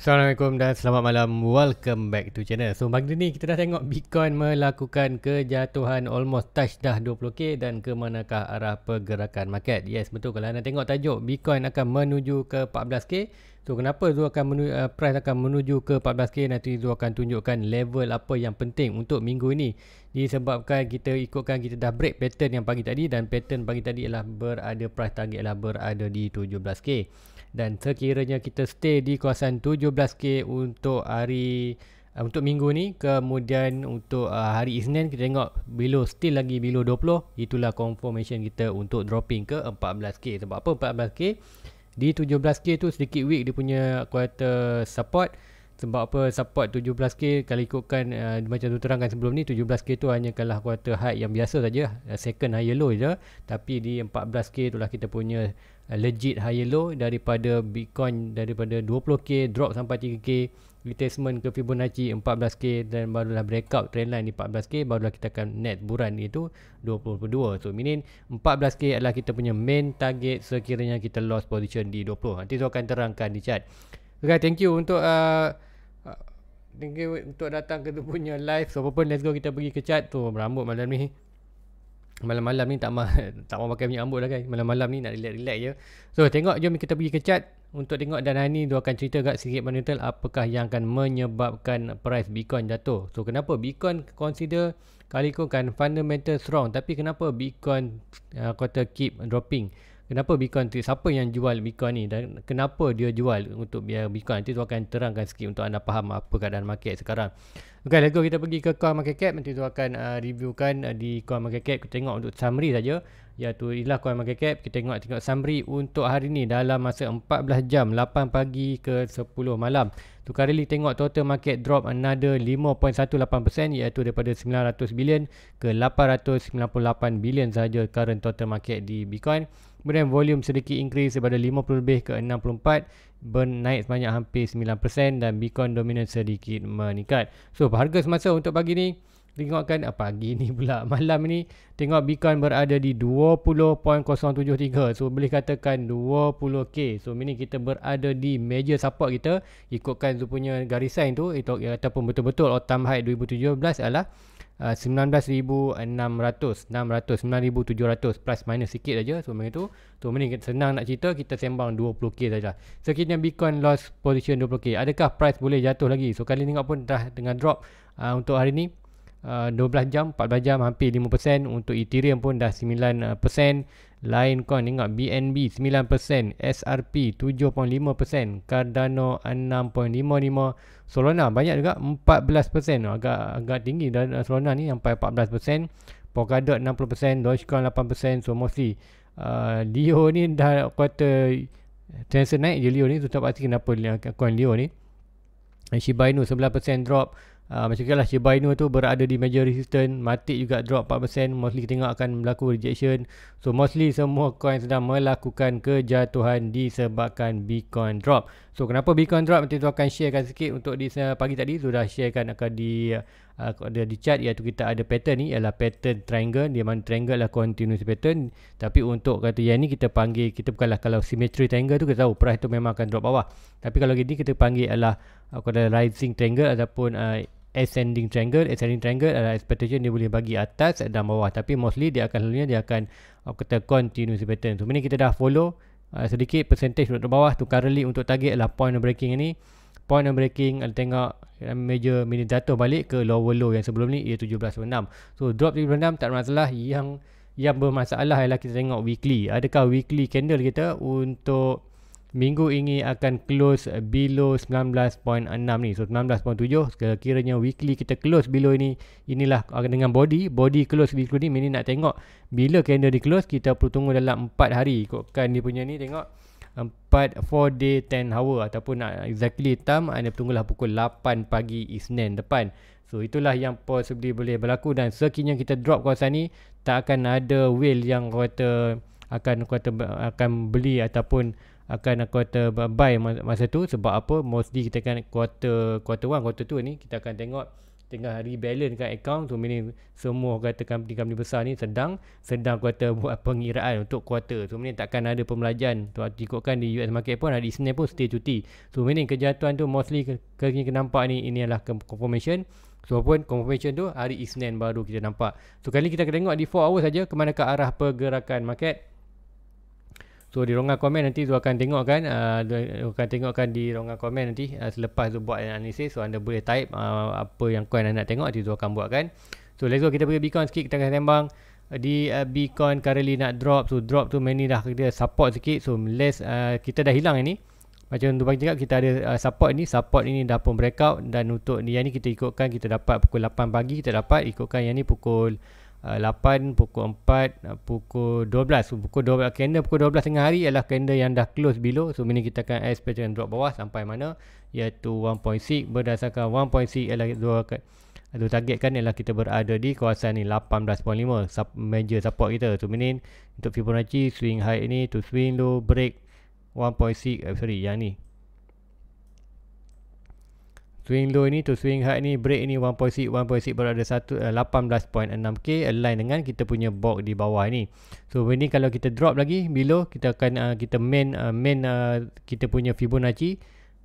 Assalamualaikum dan selamat malam. Welcome back to channel. So, pagi ni kita dah tengok Bitcoin melakukan kejatuhan almost touch dah 20k dan ke manakah arah pergerakan market. Yes, betul. Kalau anda tengok tajuk, Bitcoin akan menuju ke 14k. So, kenapa Zul akan menu, uh, price akan menuju ke 14k? Nanti Zul akan tunjukkan level apa yang penting untuk minggu ini. Disebabkan kita ikutkan, kita dah break pattern yang pagi tadi dan pattern pagi tadi ialah berada, price target ialah berada di 17k dan sekiranya kita stay di kawasan 17k untuk hari uh, untuk minggu ni kemudian untuk uh, hari Isnin kita tengok below still lagi below 20 itulah confirmation kita untuk dropping ke 14k sebab apa 14k di 17k tu sedikit weak dia punya quarter support sebab apa support 17k kalau ikutkan uh, macam tu terangkan sebelum ni 17k tu hanya kalah quarter high yang biasa saja uh, second high low je tapi di 14k itulah kita punya uh, legit high low daripada bitcoin daripada 20k drop sampai 3k retracement ke Fibonacci 14k dan barulah breakout trendline di 14k barulah kita akan net buran itu 22 so meaning 14k adalah kita punya main target sekiranya kita lost position di 20 nanti tu akan terangkan di chat Okay, thank you untuk uh, Thank untuk datang ke tu punya live. So apa pun let's go kita pergi ke chat tu rambut malam ni. Malam-malam ni tak ma tak mau pakai minyak rambut dah kan. Malam-malam ni nak relax-relax je. So tengok jom kita pergi ke chat untuk tengok dan hari ni dia akan cerita kat sikit fundamental apakah yang akan menyebabkan price Bitcoin jatuh. So kenapa Bitcoin consider kali kau kan fundamental strong tapi kenapa Bitcoin uh, kata keep dropping? Kenapa Bitcoin tu? Siapa yang jual Bitcoin ni? Dan kenapa dia jual untuk biar Bitcoin? Nanti tu akan terangkan sikit untuk anda faham apa keadaan market sekarang. Okey, lagu Kita pergi ke Coin Market Cap. Nanti tu akan uh, reviewkan uh, di Coin Market Cap. Kita tengok untuk summary saja. Iaitu ialah Coin Market Cap. Kita tengok tengok summary untuk hari ni dalam masa 14 jam. 8 pagi ke 10 malam. Tu kali tengok total market drop another 5.18% iaitu daripada 900 bilion ke 898 bilion saja current total market di Bitcoin. Kemudian volume sedikit increase daripada 50 lebih ke 64. Burn naik sebanyak hampir 9% dan Bitcoin dominan sedikit meningkat. So harga semasa untuk pagi ni tengokkan apa ah, pagi ni pula malam ni tengok Bitcoin berada di 20.073 so boleh katakan 20k so ini kita berada di major support kita ikutkan tu punya garisan tu ataupun betul-betul all time high 2017 adalah uh, 19,600 9,700, plus minus sikit saja so macam tu so ni senang nak cerita kita sembang 20k saja so kita Bitcoin lost position 20k adakah price boleh jatuh lagi so kali tengok pun dah dengan drop uh, untuk hari ni uh, 12 jam 14 jam hampir 5% untuk Ethereum pun dah 9% uh, lain kau tengok BNB 9% SRP 7.5% Cardano 6.55 Solana banyak juga 14% agak agak tinggi dan uh, Solana ni sampai 14% Polkadot 60% Dogecoin 8% Somosi uh, Leo ni dah kuota Tensor naik je Leo ni tu tak pasti kenapa uh, coin Leo ni Shiba Inu 11% drop Uh, macam kalah Shiba Inu tu berada di major resistance Matic juga drop 4% Mostly kita tengok akan berlaku rejection So mostly semua coin sedang melakukan kejatuhan Disebabkan Bitcoin drop So kenapa Bitcoin drop Nanti tu akan sharekan sikit untuk di eh, pagi tadi Sudah sharekan akan di uh, ada di chart iaitu kita ada pattern ni ialah pattern triangle dia mana triangle lah continuous pattern tapi untuk kata yang ni kita panggil kita bukanlah kalau symmetry triangle tu kita tahu price tu memang akan drop bawah tapi kalau gini kita panggil ialah kalau ada rising triangle ataupun uh, ascending triangle ascending triangle adalah expectation dia boleh bagi atas dan bawah tapi mostly dia akan selalunya dia akan uh, kata continuous pattern so ini kita dah follow uh, sedikit percentage untuk bawah tu currently untuk target adalah point of breaking ini point of breaking uh, tengok uh, major minimum jatuh balik ke lower low yang sebelum ni ia 17.6 so drop 17.6 tak ada masalah yang yang bermasalah ialah kita tengok weekly adakah weekly candle kita untuk minggu ini akan close below 19.6 ni so 19.7 sekiranya weekly kita close below ini inilah ah, dengan body body close weekly ni mini nak tengok bila candle di close kita perlu tunggu dalam 4 hari ikutkan dia punya ni tengok 4 4 day 10 hour ataupun nak exactly time anda ah, tunggulah pukul 8 pagi Isnin depan So itulah yang possibly boleh berlaku dan sekiranya kita drop kawasan ni tak akan ada whale yang kata akan kata akan beli ataupun akan quarter buy masa tu sebab apa mostly kita akan quarter quarter 1 quarter 2 ni kita akan tengok tengah rebalance kan account tu so, meaning semua kata company company besar ni sedang sedang kuota buat pengiraan untuk kuota so meaning takkan ada pembelajaran tu ikutkan di US market pun ada Isnin pun stay cuti so meaning kejatuhan tu mostly ke, ke, ke nampak ni ini adalah confirmation so pun confirmation tu hari Isnin baru kita nampak so kali kita akan tengok di 4 hours saja ke manakah arah pergerakan market So di ruangan komen nanti tu akan tengok kan uh, akan tengokkan di ruangan komen nanti uh, selepas tu buat analisis so anda boleh type uh, apa yang kau nak tengok nanti tu akan buat kan. So let's go kita pergi Bitcoin sikit kita akan tembang di uh, Bitcoin currently nak drop so drop tu many dah kita support sikit so less uh, kita dah hilang ini macam tu bagi cakap kita ada uh, support ni support ini dah pun breakout dan untuk ni yang ni kita ikutkan kita dapat pukul 8 pagi kita dapat ikutkan yang ni pukul 8 ah, pukul 4 ah, pukul 12 pukul 12 candle pukul 12 tengah hari ialah candle yang dah close below so mini kita akan expect dengan drop bawah sampai mana iaitu 1.6 berdasarkan 1.6 ialah dua akan Aduh target kan ialah kita berada di kawasan ni 18.5 sub, major support kita tu so, minin untuk Fibonacci swing high ini to swing low break 1.6 eh, sorry yang ni swing low ni to swing high ni break ni 1.6 1.6 berada satu 18.6k eh, align dengan kita punya box di bawah ni so ini kalau kita drop lagi below kita akan uh, kita main uh, main uh, kita punya fibonacci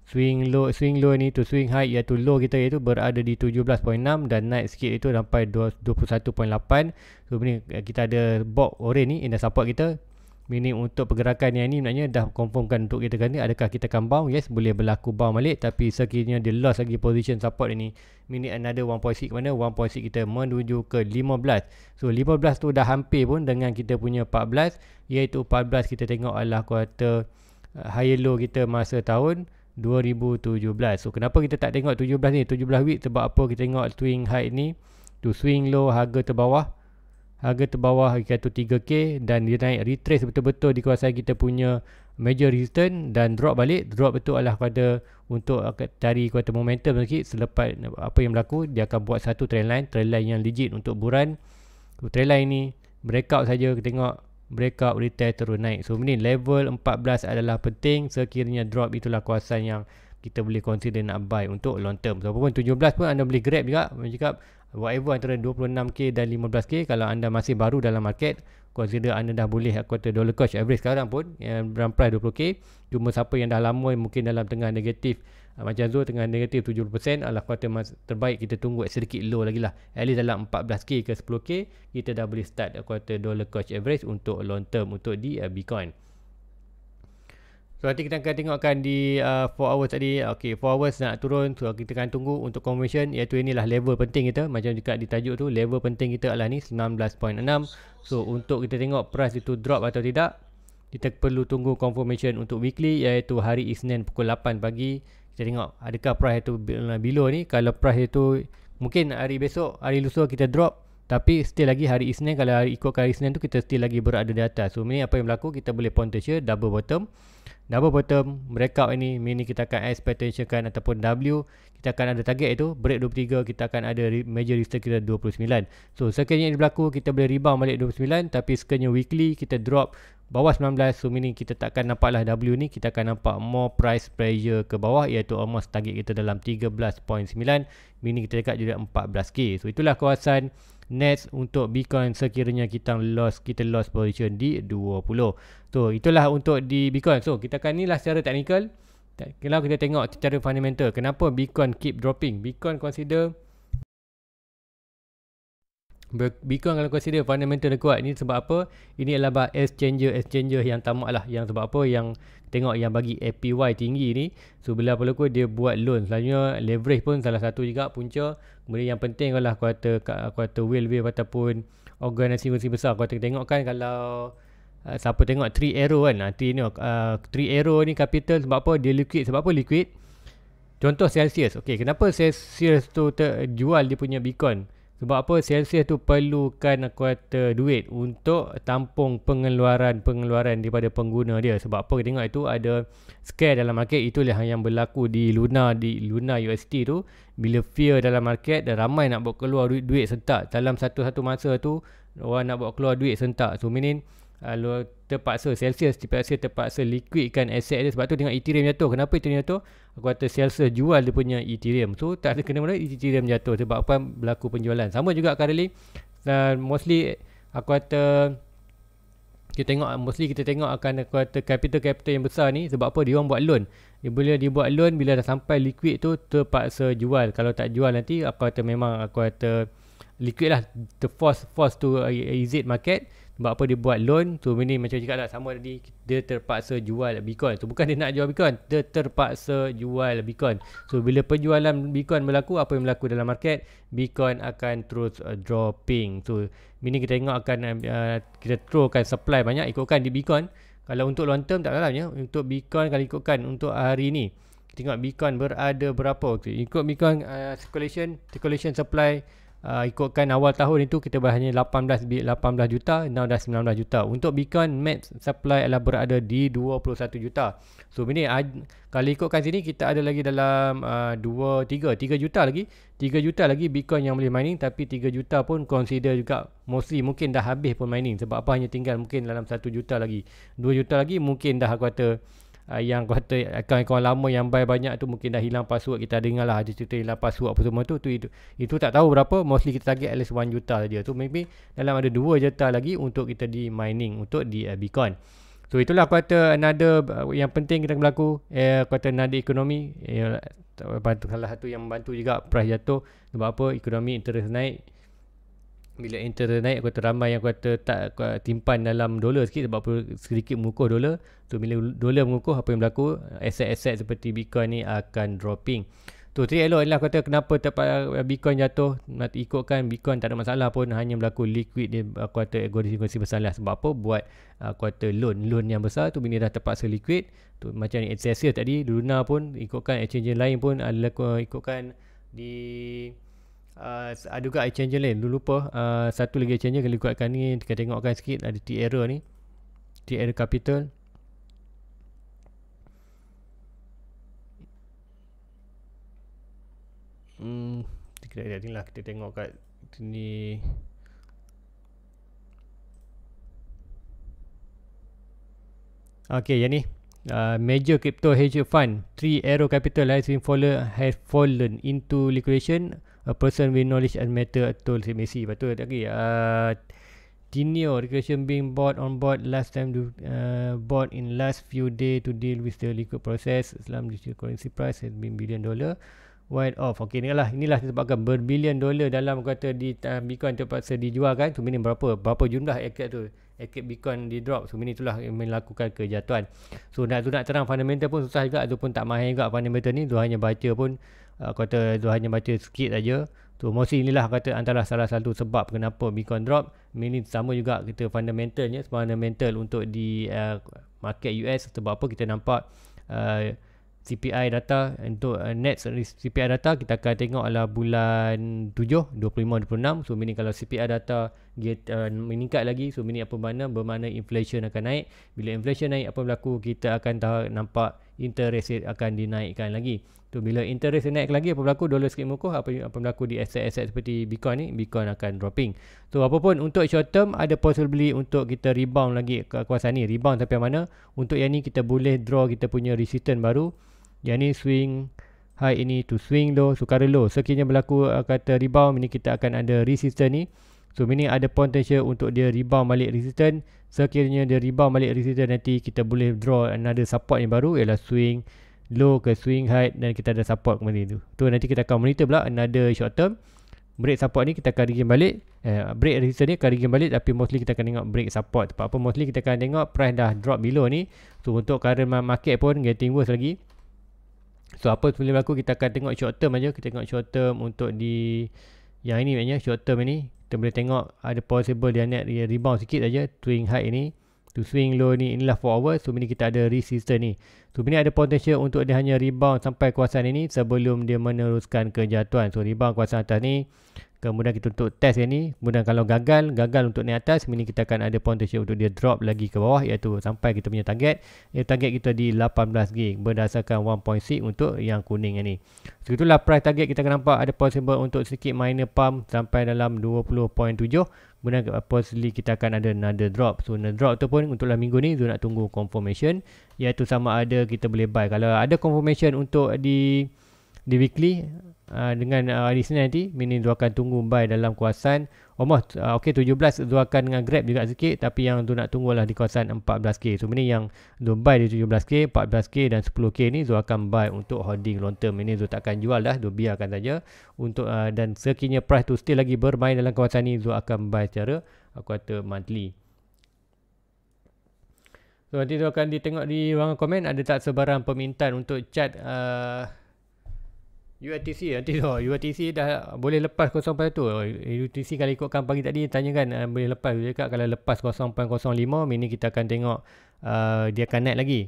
swing low swing low ni to swing high iaitu low kita iaitu berada di 17.6 dan naik sikit itu sampai 21.8 so ini kita ada box orange ni in the support kita Meaning untuk pergerakan yang ini maknanya dah confirmkan untuk kita ganti adakah kita akan bound yes boleh berlaku bound balik tapi sekiranya dia lost lagi position support ini meaning another 1.6 ke mana 1.6 kita menuju ke 15 so 15 tu dah hampir pun dengan kita punya 14 iaitu 14 kita tengok adalah kuarter uh, higher low kita masa tahun 2017 so kenapa kita tak tengok 17 ni 17 week sebab apa kita tengok swing high ni tu swing low harga terbawah harga terbawah tu 3k dan dia naik retrace betul-betul di kawasan kita punya major resistance dan drop balik drop betul adalah pada untuk cari kuat momentum sikit selepas apa yang berlaku dia akan buat satu trend line trend line yang legit untuk buran trend line ni breakout saja kita tengok breakout retail terus naik so ni level 14 adalah penting sekiranya drop itulah kuasa yang kita boleh consider nak buy untuk long term so apapun 17 pun anda boleh grab juga macam cakap whatever antara 26k dan 15k kalau anda masih baru dalam market consider anda dah boleh kuota dollar cost average sekarang pun yang eh, dalam price 20k cuma siapa yang dah lama mungkin dalam tengah negatif eh, macam tu tengah negatif 70% alah kuota terbaik kita tunggu sedikit low lagi lah at least dalam 14k ke 10k kita dah boleh start kuota dollar cost average untuk long term untuk di eh, Bitcoin So nanti kita akan tengokkan di 4 uh, hours tadi Okay 4 hours nak turun So kita akan tunggu untuk conversion Iaitu inilah level penting kita Macam juga ditajuk tu Level penting kita adalah ni 19.6 So untuk kita tengok price itu drop atau tidak Kita perlu tunggu confirmation untuk weekly Iaitu hari Isnin pukul 8 pagi Kita tengok adakah price itu uh, below ni Kalau price itu mungkin hari besok Hari lusa kita drop tapi still lagi hari Isnin kalau hari ikut hari Isnin tu kita still lagi berada di atas. So ini apa yang berlaku kita boleh ponder share double bottom double bottom breakout ini mini kita akan expectationkan ataupun W kita akan ada target itu break 23 kita akan ada major resistance kita 29 so sekiranya ini berlaku kita boleh rebound balik 29 tapi sekiranya weekly kita drop bawah 19 so mini kita takkan nampaklah W ni kita akan nampak more price pressure ke bawah iaitu almost target kita dalam 13.9 mini kita dekat juga 14k so itulah kawasan Next untuk Bitcoin sekiranya kita loss kita loss position di 20. So itulah untuk di Bitcoin. So kita akan inilah secara technical. Kalau kita tengok secara fundamental, kenapa Bitcoin keep dropping? Bitcoin consider Bitcoin kalau consider fundamental dia kuat ni sebab apa? Ini adalah bah exchanger exchanger yang tamak lah yang sebab apa yang tengok yang bagi APY tinggi ni. So bila apa lekut dia buat loan. Selalunya leverage pun salah satu juga punca. Kemudian yang penting adalah kuota kuota will will ataupun organisasi besar. Kuota tengok kan kalau uh, siapa tengok three arrow kan. Ha, three ni uh, three arrow ni capital sebab apa? Dia liquid sebab apa liquid? Contoh Celsius. Okey, kenapa Celsius tu terjual dia punya Bitcoin? Sebab apa sales-sales tu perlukan kuota duit untuk tampung pengeluaran-pengeluaran daripada pengguna dia. Sebab apa kita tengok itu ada scare dalam market. Itulah yang berlaku di Luna di Luna UST tu. Bila fear dalam market dan ramai nak buat keluar duit, duit sentak. Dalam satu-satu masa tu orang nak buat keluar duit sentak. So meaning lalu ah, terpaksa Celsius terpaksa terpaksa liquidkan aset dia sebab tu tengok Ethereum jatuh kenapa Ethereum jatuh aku kata Celsius jual dia punya Ethereum so tak ada kena mana Ethereum jatuh sebab apa berlaku penjualan sama juga currently dan ah, mostly aku kata kita tengok mostly kita tengok akan aku kata capital capital yang besar ni sebab apa dia orang buat loan dia boleh dibuat loan bila dah sampai liquid tu terpaksa jual kalau tak jual nanti aku kata memang aku kata liquid lah the force force to exit market sebab apa dia buat loan tu ini macam cakap lah sama tadi dia terpaksa jual bitcoin tu bukan dia nak jual bitcoin dia terpaksa jual bitcoin so bila penjualan bitcoin berlaku apa yang berlaku dalam market bitcoin akan terus uh, dropping so ini kita tengok akan uh, kita throwkan supply banyak ikutkan di bitcoin kalau untuk long term tak salah ya untuk bitcoin kalau ikutkan untuk hari ni tengok bitcoin berada berapa okay. ikut bitcoin uh, circulation circulation supply uh, ikutkan awal tahun itu kita berhanya 18 18 juta now dah 19 juta untuk beacon max supply adalah berada di 21 juta so ini kalau ikutkan sini kita ada lagi dalam uh, 2 3 3 juta lagi 3 juta lagi beacon yang boleh mining tapi 3 juta pun consider juga mostly mungkin dah habis pun mining sebab apa hanya tinggal mungkin dalam 1 juta lagi 2 juta lagi mungkin dah aku kata Ah, yang kata akaun-akaun lama yang buy banyak tu mungkin dah hilang password kita dengar lah ada cerita hilang password apa semua tu tu itu itu tak tahu berapa mostly kita target at least 1 juta saja tu maybe dalam ada 2 juta lagi untuk kita di mining untuk di uh, Bitcoin so itulah kata another uh, yang penting kita berlaku uh, kata another ekonomi eh, uh, salah satu yang membantu juga price jatuh sebab apa ekonomi interest naik bila enter naik aku kata ramai yang kata tak timpan dalam dolar sikit sebab apa sedikit mengukuh dolar tu so, bila dolar mengukuh apa yang berlaku aset-aset seperti bitcoin ni akan dropping tu so, tadi elok ialah kata kenapa eh, bitcoin jatuh nak ikutkan bitcoin tak ada masalah pun hanya berlaku liquid dia aku kata algorithm besar lah sebab apa buat aku kata loan loan yang besar tu bila dah terpaksa liquid tu macam ni excessive tadi Luna pun ikutkan exchange lain pun adalah ikutkan di uh, ada juga air changer lain dulu lupa uh, satu lagi air changer kalau kuatkan ni kita tengokkan sikit ada T error ni T error capital hmm jadi lah kita tengok kat sini Okey, yang ni uh, major crypto hedge fund three arrow capital has fallen has fallen into liquidation a person with knowledge and matter told CBC. Lepas tu, okay, uh, Tinio recreation being bought on board last time to, uh, bought in last few day to deal with the liquid process Islam digital currency price has been billion dollar wide off okay ni lah inilah disebabkan berbilion dollar dalam kata di uh, bitcoin terpaksa dijual kan so ini berapa berapa jumlah aket tu aket bitcoin di drop so ini itulah yang melakukan kejatuhan so nak nak terang fundamental pun susah juga ataupun tak mahir juga fundamental ni tu hanya baca pun Ah, kata tu hanya baca sikit saja tu mostly inilah kata antara salah satu sebab kenapa Bitcoin drop mainly sama juga kita fundamentalnya fundamental untuk di uh, market US sebab apa kita nampak uh, ah, CPI data untuk uh, next CPI data kita akan tengok adalah bulan 7 25 26 so meaning kalau CPI data get uh, meningkat lagi so meaning apa mana bermana inflation akan naik bila inflation naik apa berlaku kita akan tahu nampak interest rate akan dinaikkan lagi tu bila interest naik lagi apa berlaku dolar sikit mukuh apa apa berlaku di aset-aset seperti Bitcoin ni Bitcoin akan dropping tu apa pun untuk short term ada possibility untuk kita rebound lagi ke kawasan ni rebound sampai mana untuk yang ni kita boleh draw kita punya resistance baru yang ni swing high ini to swing low sukara low sekiranya berlaku uh, kata rebound ini kita akan ada resistance ni So ini ada potential untuk dia rebound balik resistance. Sekiranya dia rebound balik resistance nanti kita boleh draw another support yang baru ialah swing low ke swing high dan kita ada support kembali tu. Tu nanti kita akan monitor pula another short term break support ni kita akan regain balik eh, break resistance ni akan regain balik tapi mostly kita akan tengok break support sebab apa mostly kita akan tengok price dah drop below ni so untuk current market pun getting worse lagi so apa boleh berlaku kita akan tengok short term aja kita tengok short term untuk di yang ini maknanya short term ni kita boleh tengok ada possible dia net rebound sikit aja swing high ini to swing low ni inilah forward so bila kita ada resistance ni so bila ada potential untuk dia hanya rebound sampai kawasan ini sebelum dia meneruskan kejatuhan so rebound kawasan atas ni kemudian kita untuk test yang ni kemudian kalau gagal gagal untuk naik atas mini kita akan ada potential untuk dia drop lagi ke bawah iaitu sampai kita punya target iaitu eh, target kita di 18 gig berdasarkan 1.6 untuk yang kuning yang ni segitulah price target kita akan nampak ada possible untuk sedikit minor pump sampai dalam 20.7 Kemudian possibly kita akan ada another drop. So another drop tu pun untuklah minggu ni tu nak tunggu confirmation. Iaitu sama ada kita boleh buy. Kalau ada confirmation untuk di di weekly Ah, dengan uh, hari Senin nanti mini dua akan tunggu buy dalam kawasan Omoh uh, okey 17 dua akan dengan grab juga sikit tapi yang tu nak tunggu lah di kawasan 14k so mini yang dua buy di 17k 14k dan 10k ni dua akan buy untuk holding long term ini dua takkan jual dah dua biarkan saja untuk uh, dan sekiranya price tu still lagi bermain dalam kawasan ni dua akan buy secara aku kata monthly So nanti tu akan ditengok di ruangan komen ada tak sebarang permintaan untuk chat uh, UITC nanti tu oh, UITC dah boleh lepas 0.1 UITC kalau ikutkan pagi tadi tanya kan uh, eh, boleh lepas dia cakap kalau lepas 0.05 mini kita akan tengok uh, dia akan naik lagi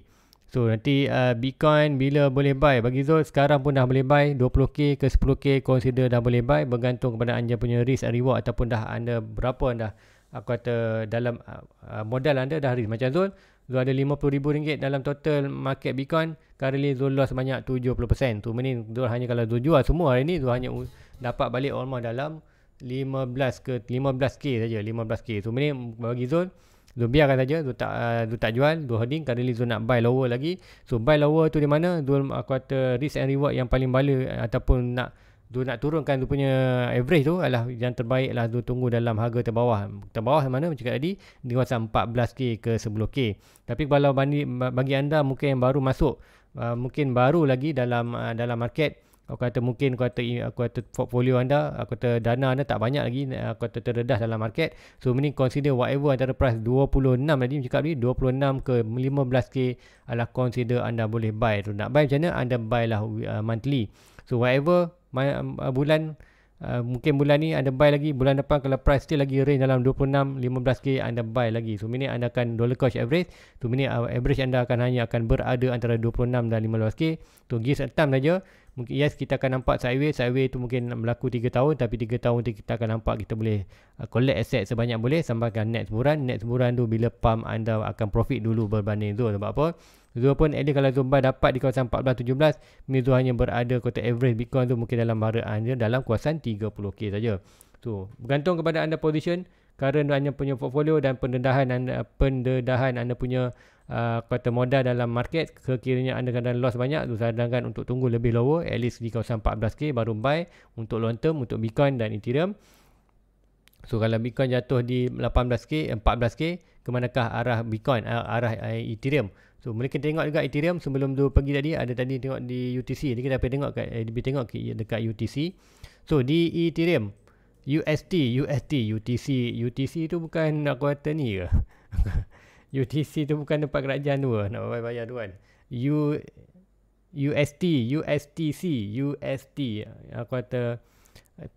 so nanti uh, Bitcoin bila boleh buy bagi Zul sekarang pun dah boleh buy 20k ke 10k consider dah boleh buy bergantung kepada anda punya risk and reward ataupun dah anda berapa anda aku kata dalam uh, modal anda dah risk macam Zul Zul ada RM50,000 dalam total market Bitcoin currently Zul lost banyak 70%. Tu mungkin Zul hanya kalau Zul jual lah. semua hari ni Zul hanya dapat balik almost dalam 15 ke 15k saja, 15k. So mungkin bagi Zul Zul biarkan saja, Zul tak, uh, tak jual, Zul holding, currently Zul nak buy lower lagi. So buy lower tu di mana? Zul aku kata risk and reward yang paling bala uh, ataupun nak Zul nak turunkan Zul punya average tu adalah yang terbaik lah Zul tunggu dalam harga terbawah. Terbawah di mana macam tadi, di kawasan 14k ke 10k. Tapi kalau bagi, bagi anda mungkin yang baru masuk, uh, mungkin baru lagi dalam uh, dalam market aku kata mungkin aku kata aku kata portfolio anda aku kata dana anda tak banyak lagi uh, aku kata terdedah dalam market so mending consider whatever antara price 26 tadi cakap ni 26 ke 15k adalah consider anda boleh buy tu nak buy macam mana anda buy lah uh, monthly so whatever uh, bulan Uh, mungkin bulan ni anda buy lagi bulan depan kalau price still lagi range dalam 26 15k anda buy lagi so minit anda akan dollar cost average so minit uh, average anda akan hanya akan berada antara 26 dan 15k tu so, give some time saja mungkin yes kita akan nampak sideways sideways tu mungkin berlaku 3 tahun tapi 3 tahun nanti kita akan nampak kita boleh uh, collect asset sebanyak boleh sampai ke next bulan next bulan tu bila pump anda akan profit dulu berbanding tu sebab apa Zul pun at kalau Zul buy dapat di kawasan 14.17 Mezul hanya berada kota average Bitcoin tu mungkin dalam bara anda dalam kuasan 30k saja. So bergantung kepada anda position Karena anda punya portfolio dan pendedahan anda, pendedahan anda punya uh, kata modal dalam market sekiranya anda kena loss banyak tu sarankan untuk tunggu lebih lower at least di kawasan 14k baru buy untuk long term untuk Bitcoin dan Ethereum So kalau Bitcoin jatuh di 18k, 14k, kemanakah arah Bitcoin, uh, arah uh, Ethereum? So mereka tengok juga Ethereum sebelum tu pergi tadi ada tadi tengok di UTC ni kita dapat tengok kat lebih tengok ya, dekat UTC. So di Ethereum UST UST UTC UTC tu bukan aku kata ni ke? UTC tu bukan tempat kerajaan tu nak bayar bayar tu kan. U UST USTC UST aku ah, kata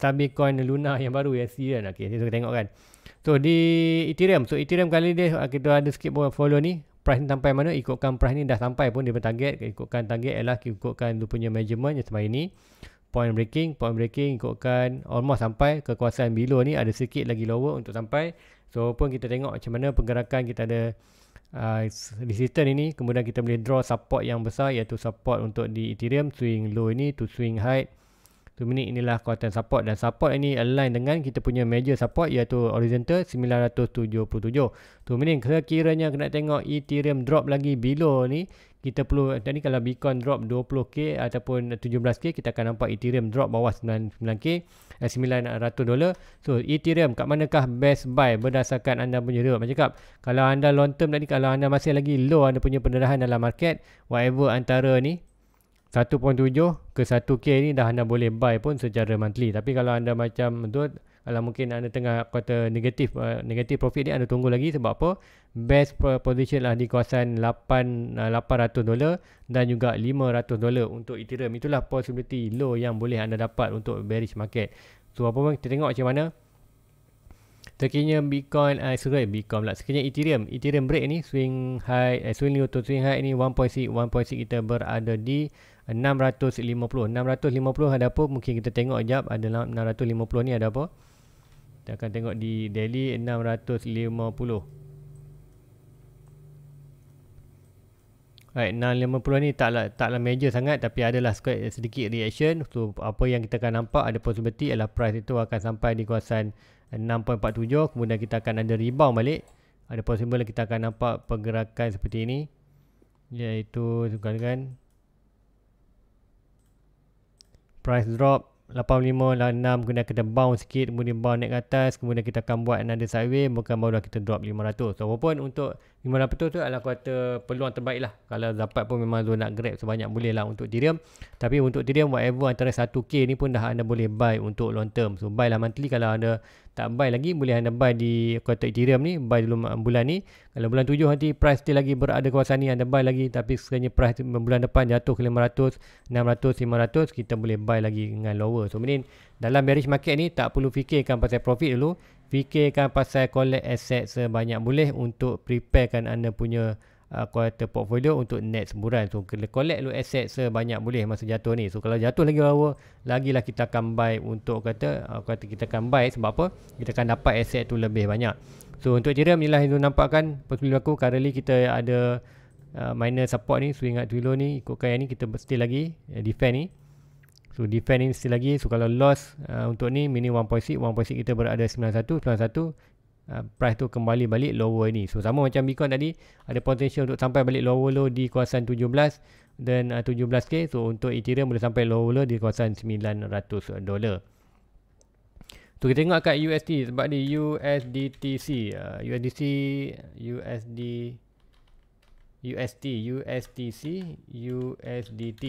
tabi coin Luna yang baru ya si kan. Okey, kita tengok kan. So di Ethereum, so Ethereum kali ni ah, kita ada sikit follow ni price ni sampai mana ikutkan price ni dah sampai pun dia punya target ikutkan target ialah ikutkan dia punya measurement yang sebelah ini point breaking point breaking ikutkan almost sampai kekuasaan below ni ada sikit lagi lower untuk sampai so pun kita tengok macam mana pergerakan kita ada uh, ah, resistance ini kemudian kita boleh draw support yang besar iaitu support untuk di ethereum swing low ini to swing high 2 inilah kuatan support dan support ini align dengan kita punya major support iaitu horizontal 977 2 minit kira-kiranya kena tengok ethereum drop lagi below ni kita perlu tadi kalau Bitcoin drop 20k ataupun 17k kita akan nampak Ethereum drop bawah 99k eh, 900 dolar. So Ethereum kat manakah best buy berdasarkan anda punya riwayat macam cakap. Kalau anda long term tadi kalau anda masih lagi low anda punya pendedahan dalam market whatever antara ni 1.7 ke 1k ni dah anda boleh buy pun secara monthly tapi kalau anda macam tu kalau mungkin anda tengah kata negatif eh, negatif profit ni anda tunggu lagi sebab apa best position lah di kawasan 800 eh, dolar dan juga 500 dolar untuk Ethereum itulah possibility low yang boleh anda dapat untuk bearish market so apa pun kita tengok macam mana Sekiranya Bitcoin, uh, eh, sorry Bitcoin lah. Sekiranya Ethereum, Ethereum break ni swing high, eh, swing low to swing high ni 1.6, 1.6 kita berada di 650 650 ada apa mungkin kita tengok jap ada 650 lah ni ada apa kita akan tengok di Delhi 650 Alright, 650 ni taklah taklah major sangat tapi adalah sedikit reaction so apa yang kita akan nampak ada possibility ialah price itu akan sampai di kawasan 6.47 kemudian kita akan ada rebound balik ada possible kita akan nampak pergerakan seperti ini iaitu sekali kan price drop 85 dan 6 guna kita bounce sikit kemudian bounce naik ke atas kemudian kita akan buat another sideway bukan baru lah kita drop 500 so walaupun untuk 500 tu adalah kuota peluang terbaik lah kalau dapat pun memang tu nak grab sebanyak boleh lah untuk Ethereum tapi untuk Ethereum whatever antara 1k ni pun dah anda boleh buy untuk long term so buy lah monthly kalau anda tak buy lagi boleh anda buy di kuartal Ethereum ni buy dulu uh, bulan ni kalau bulan tujuh nanti price still lagi berada kawasan ni anda buy lagi tapi sekiranya price bulan depan jatuh ke 500 600 500 kita boleh buy lagi dengan lower so mungkin dalam bearish market ni tak perlu fikirkan pasal profit dulu fikirkan pasal collect asset sebanyak boleh untuk preparekan anda punya quarter uh, portfolio untuk net semburan so kena collect lu aset sebanyak boleh masa jatuh ni so kalau jatuh lagi lawa lagilah kita akan buy untuk kata uh, kata kita akan buy sebab apa kita akan dapat aset tu lebih banyak so untuk Ethereum inilah yang tu kan. portfolio aku currently kita ada uh, minor support ni swing at Twilio ni ikutkan yang ni kita still lagi uh, defend ni So defend ni still lagi So kalau loss uh, untuk ni Mini 1.6 1.6 kita berada 91 91 Ah, price tu kembali balik lower ni. So sama macam Bitcoin tadi ada potential untuk sampai balik lower low di kawasan 17 dan ah, uh, 17k. So untuk Ethereum boleh sampai lower low di kawasan 900 dolar. So kita tengok kat USD sebab ni USDTC, ah, uh, USDC, USD UST, USDC, USDT.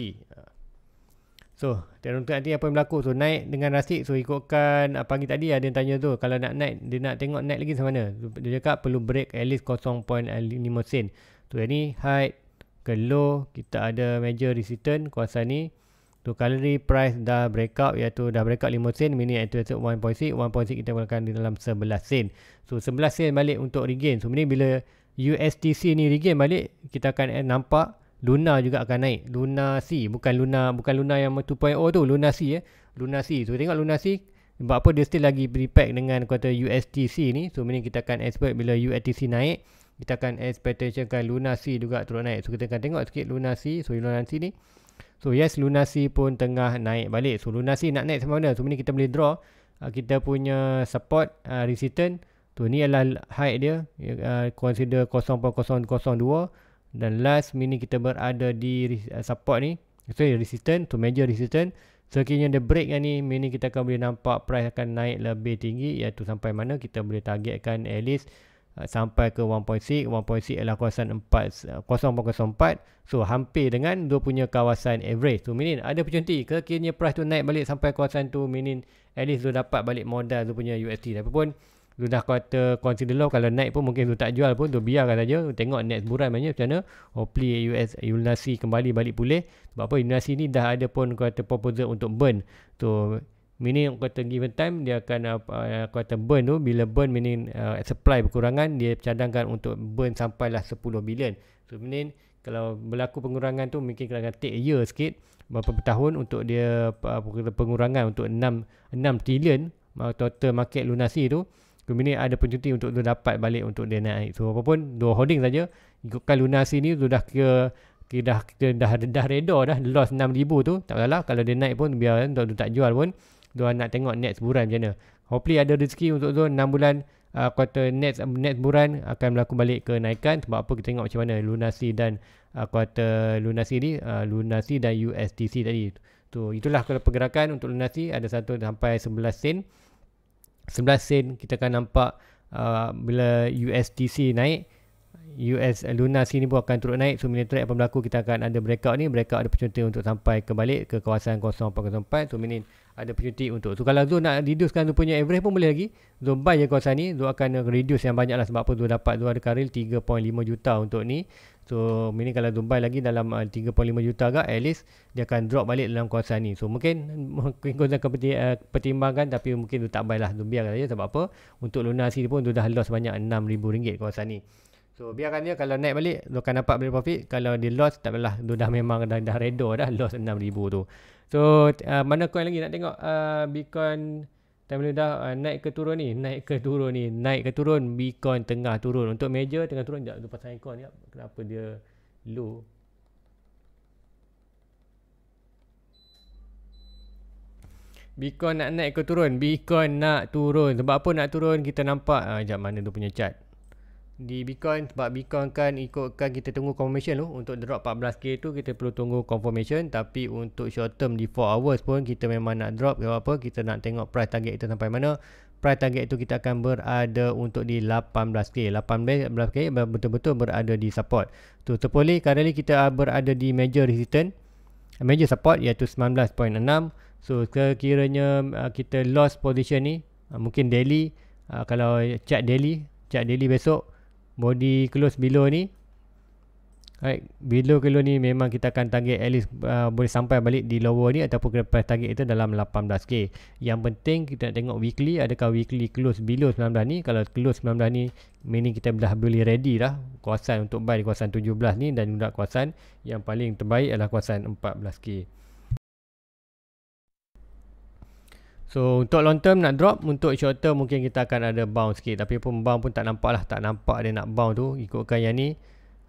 So dan untuk nanti apa yang berlaku So naik dengan rasik So ikutkan uh, pagi tadi ada yang tanya tu Kalau nak naik Dia nak tengok naik lagi sama mana Dia cakap perlu break at least 0.5 sen So yang ni height ke low Kita ada major resistance kuasa ni So kalori price dah break breakout Iaitu dah break breakout 5 sen Mini interested 1.6 1.6 kita gunakan di dalam 11 sen So 11 sen balik untuk regain So ni bila USDC ni regain balik Kita akan eh, nampak Luna juga akan naik. Luna C bukan Luna bukan Luna yang 2.0 tu, Luna C eh. Luna C. So tengok Luna C sebab apa dia still lagi prepack dengan kuota USDC ni. So mungkin kita akan expect bila USDC naik, kita akan expectation kan Luna C juga turun naik. So kita akan tengok sikit Luna C. So Luna C ni So yes Luna C pun tengah naik balik. So Luna C nak naik sampai mana? So mungkin kita boleh draw uh, kita punya support uh, resistance. Tu ni adalah height dia ya, uh, consider 0.002 dan last mini kita berada di eh, support ni so resistance to major resistance sekiranya so, dia break yang ni mini kita akan boleh nampak price akan naik lebih tinggi iaitu sampai mana kita boleh targetkan at least eh, sampai ke 1.6 1.6 ialah kawasan 4 0.04 eh, so hampir dengan dua punya kawasan average so minin ada percuti kekiranya price tu naik balik sampai kawasan tu minin at least dia dapat balik modal dia punya USD, tapi pun tu dah kata consider low kalau naik pun mungkin tu tak jual pun tu biarkan saja tengok next bulan macam mana macam hopefully US inflasi kembali balik pulih sebab apa inflasi ni dah ada pun kata proposal untuk burn tu yang kata given time dia akan apa uh, uh kata burn tu bila burn meaning uh, supply berkurangan dia cadangkan untuk burn sampai lah 10 bilion so meaning kalau berlaku pengurangan tu mungkin kena take year sikit berapa tahun untuk dia uh, pengurangan untuk 6 6 trillion uh, total market lunasi tu Company ada pencuti untuk dia dapat balik untuk dia naik. So apa pun dua holding saja ikutkan lunasi ni sudah ke kira dah kira dah dah, dah reda dah loss 6000 tu tak masalah kalau dia naik pun biar untuk kan, tak jual pun dia nak tengok next bulan macam mana. Hopefully ada rezeki untuk tu 6 bulan uh, quarter next next bulan akan berlaku balik kenaikan sebab apa kita tengok macam mana lunasi dan uh, quarter lunasi ni uh, lunasi dan USDC tadi. Tu itulah kalau pergerakan untuk lunasi ada satu sampai 11 sen 11 sen kita akan nampak uh, bila USDC naik US Luna sini pun akan turun naik so minute track apa berlaku kita akan ada breakout ni breakout ada percuti untuk sampai kembali ke kawasan 0404 so minute ada percuti untuk so kalau zone nak reducekan tu punya average pun boleh lagi zone buy je kawasan ni zone akan reduce yang banyak lah sebab apa zone dapat zone ada karil 3.5 juta untuk ni So ini kalau Dubai lagi dalam uh, 3.5 juta agak at least dia akan drop balik dalam kawasan ni. So mungkin mungkin kau akan uh, pertimbangkan tapi mungkin tu tak baiklah tu biarkan saja sebab apa? Untuk lunasi dia pun tu dah loss banyak RM6000 kawasan ni. So biarkan dia kalau naik balik tu akan dapat balik profit. Kalau dia loss tak apalah tu dah memang dah, dah redo dah loss RM6000 tu. So uh, mana coin lagi nak tengok uh, Bitcoin time ni dah uh, naik ke turun ni naik ke turun ni naik ke turun Bitcoin tengah turun untuk major tengah turun jap lupa sign coin jap kenapa dia low Bitcoin nak naik ke turun Bitcoin nak turun sebab apa nak turun kita nampak uh, jap mana tu punya chart di Bitcoin sebab Bitcoin kan ikutkan kita tunggu confirmation tu untuk drop 14k tu kita perlu tunggu confirmation tapi untuk short term di 4 hours pun kita memang nak drop sebab apa kita nak tengok price target itu sampai mana price target itu kita akan berada untuk di 18k 18k betul-betul berada di support tu terpulih currently kita ah, berada di major resistance major support iaitu 19.6 so sekiranya ah, kita lost position ni ah, mungkin daily kalau chart daily chart daily besok body close below ni Alright, below keluar ni memang kita akan target at least uh, boleh sampai balik di lower ni ataupun kita target itu dalam 18k. Yang penting kita nak tengok weekly adakah weekly close below 19 ni. Kalau close 19 ni meaning kita dah beli ready lah kawasan untuk buy di kawasan 17 ni dan nak kawasan yang paling terbaik adalah kawasan 14k. So untuk long term nak drop Untuk short term mungkin kita akan ada bounce sikit Tapi pun bounce pun tak nampak lah Tak nampak dia nak bounce tu Ikutkan yang ni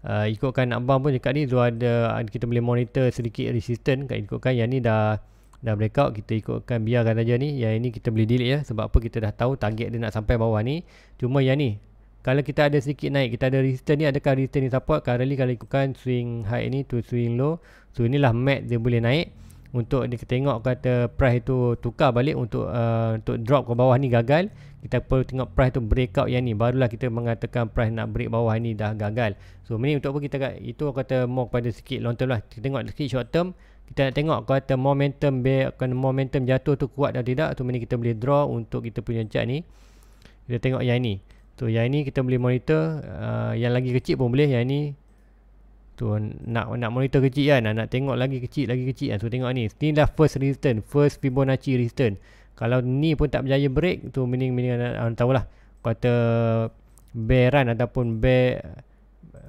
uh, Ikutkan nak bounce pun dekat ni Dua ada kita boleh monitor sedikit resistance kat Ikutkan yang ni dah dah breakout Kita ikutkan biarkan saja ni Yang ini kita boleh delete ya Sebab apa kita dah tahu target dia nak sampai bawah ni Cuma yang ni kalau kita ada sedikit naik, kita ada resistance ni, adakah resistance ni support? Currently kalau ikutkan swing high ni to swing low. So inilah max dia boleh naik untuk kita tengok kata price itu tukar balik untuk uh, untuk drop ke bawah ni gagal kita perlu tengok price tu breakout yang ni barulah kita mengatakan price nak break bawah ni dah gagal so ini untuk apa kita kata itu kata more pada sikit long term lah kita tengok sikit short term kita nak tengok kata momentum akan momentum jatuh tu kuat atau tidak tu so, ini kita boleh draw untuk kita punya chart ni kita tengok yang ni So yang ni kita boleh monitor uh, Yang lagi kecil pun boleh Yang ni tu nak nak monitor kecil kan nak tengok lagi kecil lagi kecil kan ha, so tengok ni ni dah first resistance first Fibonacci resistance kalau ni pun tak berjaya break tu mining mining, anda tahu lah kata bearan ataupun bear